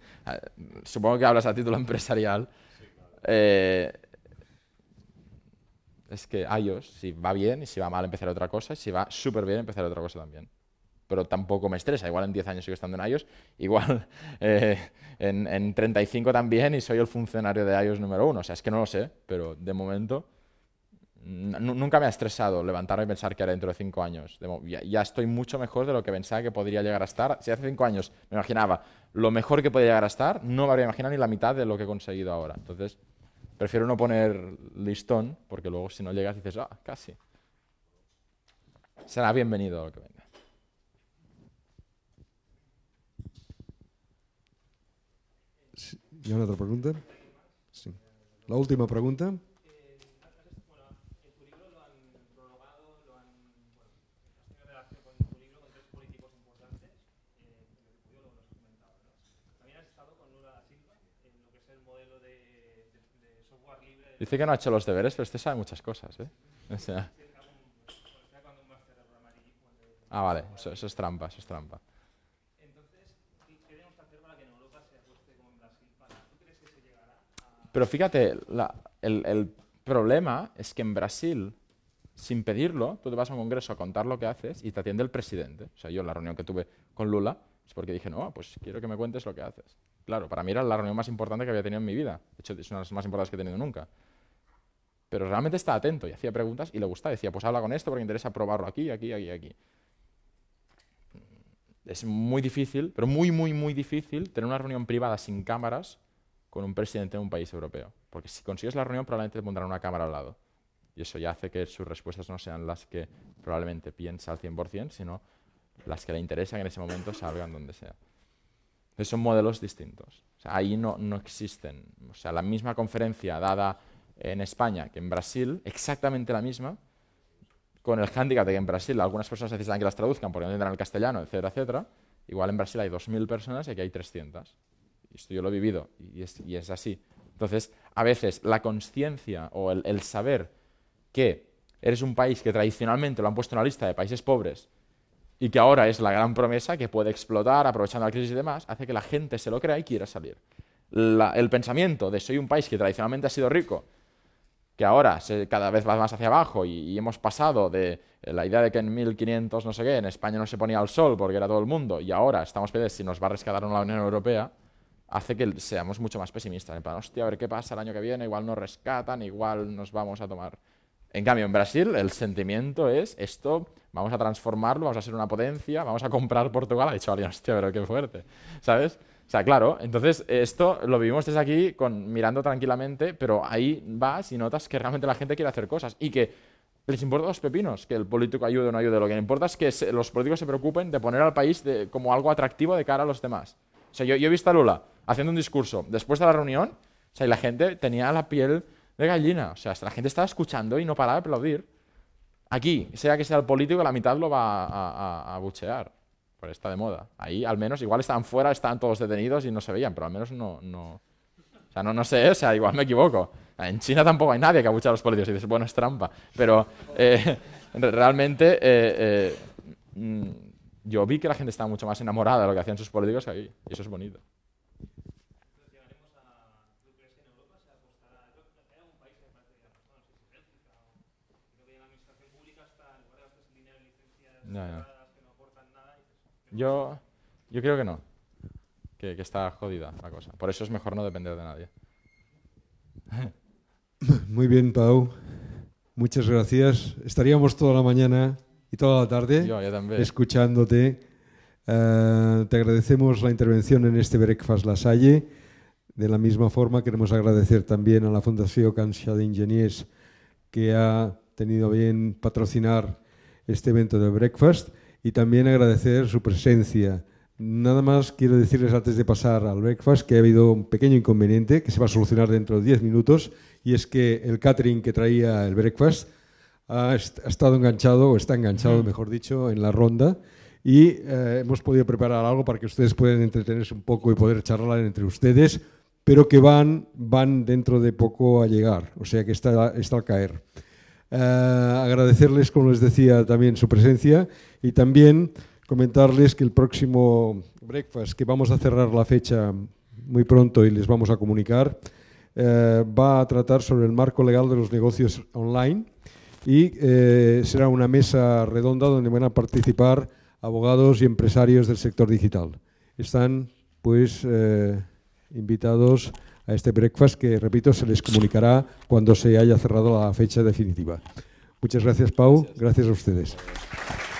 C: supongo que hablas a título empresarial. Eh, es que iOS, si va bien y si va mal empezar otra cosa, y si va súper bien empezar otra cosa también. Pero tampoco me estresa, igual en 10 años sigo estando en iOS, igual eh, en, en, 35 también y soy el funcionario de iOS número uno. O sea, es que no lo sé, pero de momento nunca me ha estresado levantarme y pensar que haré dentro de 5 años. ya, estoy mucho mejor de lo que pensaba que podría llegar a estar. Si hace 5 años me imaginaba lo mejor que podía llegar a estar, no me habría imaginado ni la mitad de lo que he conseguido ahora. Entonces, Prefiero no poner listón, porque luego si no llegas dices, ah, casi. Será bienvenido lo que venga.
B: ¿Y otra pregunta? Sí. La última pregunta.
C: Dice que no ha hecho los deberes, pero usted sabe muchas cosas. ¿eh? O sea. Ah, vale, eso, es trampa, eso es trampa. Pero fíjate, el, el problema es que en Brasil sin pedirlo, tú te vas a un congreso a contar lo que haces y te atiende el presidente. O sea, yo en la reunión que tuve con Lula es porque dije, no, pues quiero que me cuentes lo que haces. Claro, para mí era la reunión más importante que había tenido en mi vida. De hecho, es una de las más importantes que he tenido nunca. Pero realmente estaba atento y hacía preguntas y le gustaba. Decía, pues habla con esto porque me interesa probarlo aquí, aquí, aquí, aquí. Es muy difícil, pero muy, muy, muy difícil tener una reunión privada sin cámaras con un presidente de un país europeo. Porque si consigues la reunión, probablemente te pondrán una cámara al lado. Y eso ya hace que sus respuestas no sean las que probablemente piensa al 100%, sino las que le interesan en ese momento salgan donde sea. son modelos distintos. ahí no, no existen. O sea, la misma conferencia dada en España que en Brasil, exactamente la misma, con el hándicap de que en Brasil algunas personas necesitan que las traduzcan porque no entienden el castellano, etcétera, etcétera. Igual en Brasil hay 2.000 personas y aquí hay 300. Esto yo lo he vivido y es, así. Entonces, a veces la conciencia o el, saber que eres un país que tradicionalmente lo han puesto en la lista de países pobres y que ahora es la gran promesa que puede explotar aprovechando la crisis y demás, hace que la gente se lo crea y quiera salir. el pensamiento de soy un país que tradicionalmente ha sido rico que ahora cada vez va más hacia abajo y, hemos pasado de eh, la idea de que en 1500 no sé qué, en España no se ponía el sol porque era todo el mundo, y ahora estamos pidiendo si nos va a rescatar la Unión Europea, hace que seamos mucho más pesimistas. En plan, hostia, a ver qué pasa el año que viene, igual nos rescatan, igual nos vamos a tomar... En cambio, en Brasil el sentimiento es esto, vamos a transformarlo, vamos a ser una potencia, vamos a comprar Portugal. Ha dicho alguien, hostia, pero qué fuerte, ¿sabes? sea, claro, entonces esto lo vivimos desde aquí mirando tranquilamente, pero ahí vas y notas que realmente la gente quiere hacer cosas y que les importa los pepinos que el político ayude o no ayude. Lo que le importa es que los políticos se preocupen de poner al país como algo atractivo de cara a los demás. O sea, yo, he visto a Lula haciendo un discurso después de la reunión, o sea, y la gente tenía la piel de gallina. O sea, hasta la gente estaba escuchando y no paraba de aplaudir. Aquí, sea que sea el político, la mitad lo va a, a buchear. Pero está de moda. Ahí al menos, igual estaban fuera, estaban todos detenidos y no se veían, pero al menos no... no o sea, no, no sé, o sea, igual me equivoco. En China tampoco hay nadie que abuche a los políticos y dices, bueno, es trampa. Pero eh, realmente eh, eh, mm, yo vi que la gente estaba mucho más enamorada de lo que hacían sus políticos que ahí. y eso es bonito. No, no. Yo, yo creo que no, que, está jodida la cosa. Por eso es mejor no depender de nadie.
B: Muy bien, Pau. Muchas gracias. Estaríamos toda la mañana y
C: toda la tarde
B: escuchándote. Eh, te agradecemos la intervención en este Breakfast La Salle. De la misma forma, queremos agradecer también a la Fundación Cancha de Ingenieros que ha tenido bien patrocinar este evento de Breakfast y también agradecer su presencia. Nada más quiero decirles antes de pasar al breakfast que ha habido un pequeño inconveniente que se va a solucionar dentro de 10 minutos y es que el catering que traía el breakfast ha, estado enganchado o está enganchado, mm. mejor dicho, en la ronda y eh, hemos podido preparar algo para que ustedes puedan entretenerse un poco y poder charlar entre ustedes, pero que van, van dentro de poco a llegar, o sea que está, está al caer. Eh, agradecerles, como les decía, también su presencia y también comentarles que el próximo breakfast, que vamos a cerrar la fecha muy pronto y les vamos a comunicar, eh, va a tratar sobre el marco legal de los negocios online y eh, será una mesa redonda donde van a participar abogados y empresarios del sector digital. Están pues eh, invitados a este breakfast que, repito, se les comunicará cuando se haya cerrado la fecha definitiva. Muchas gracias, Pau. Gracias a ustedes.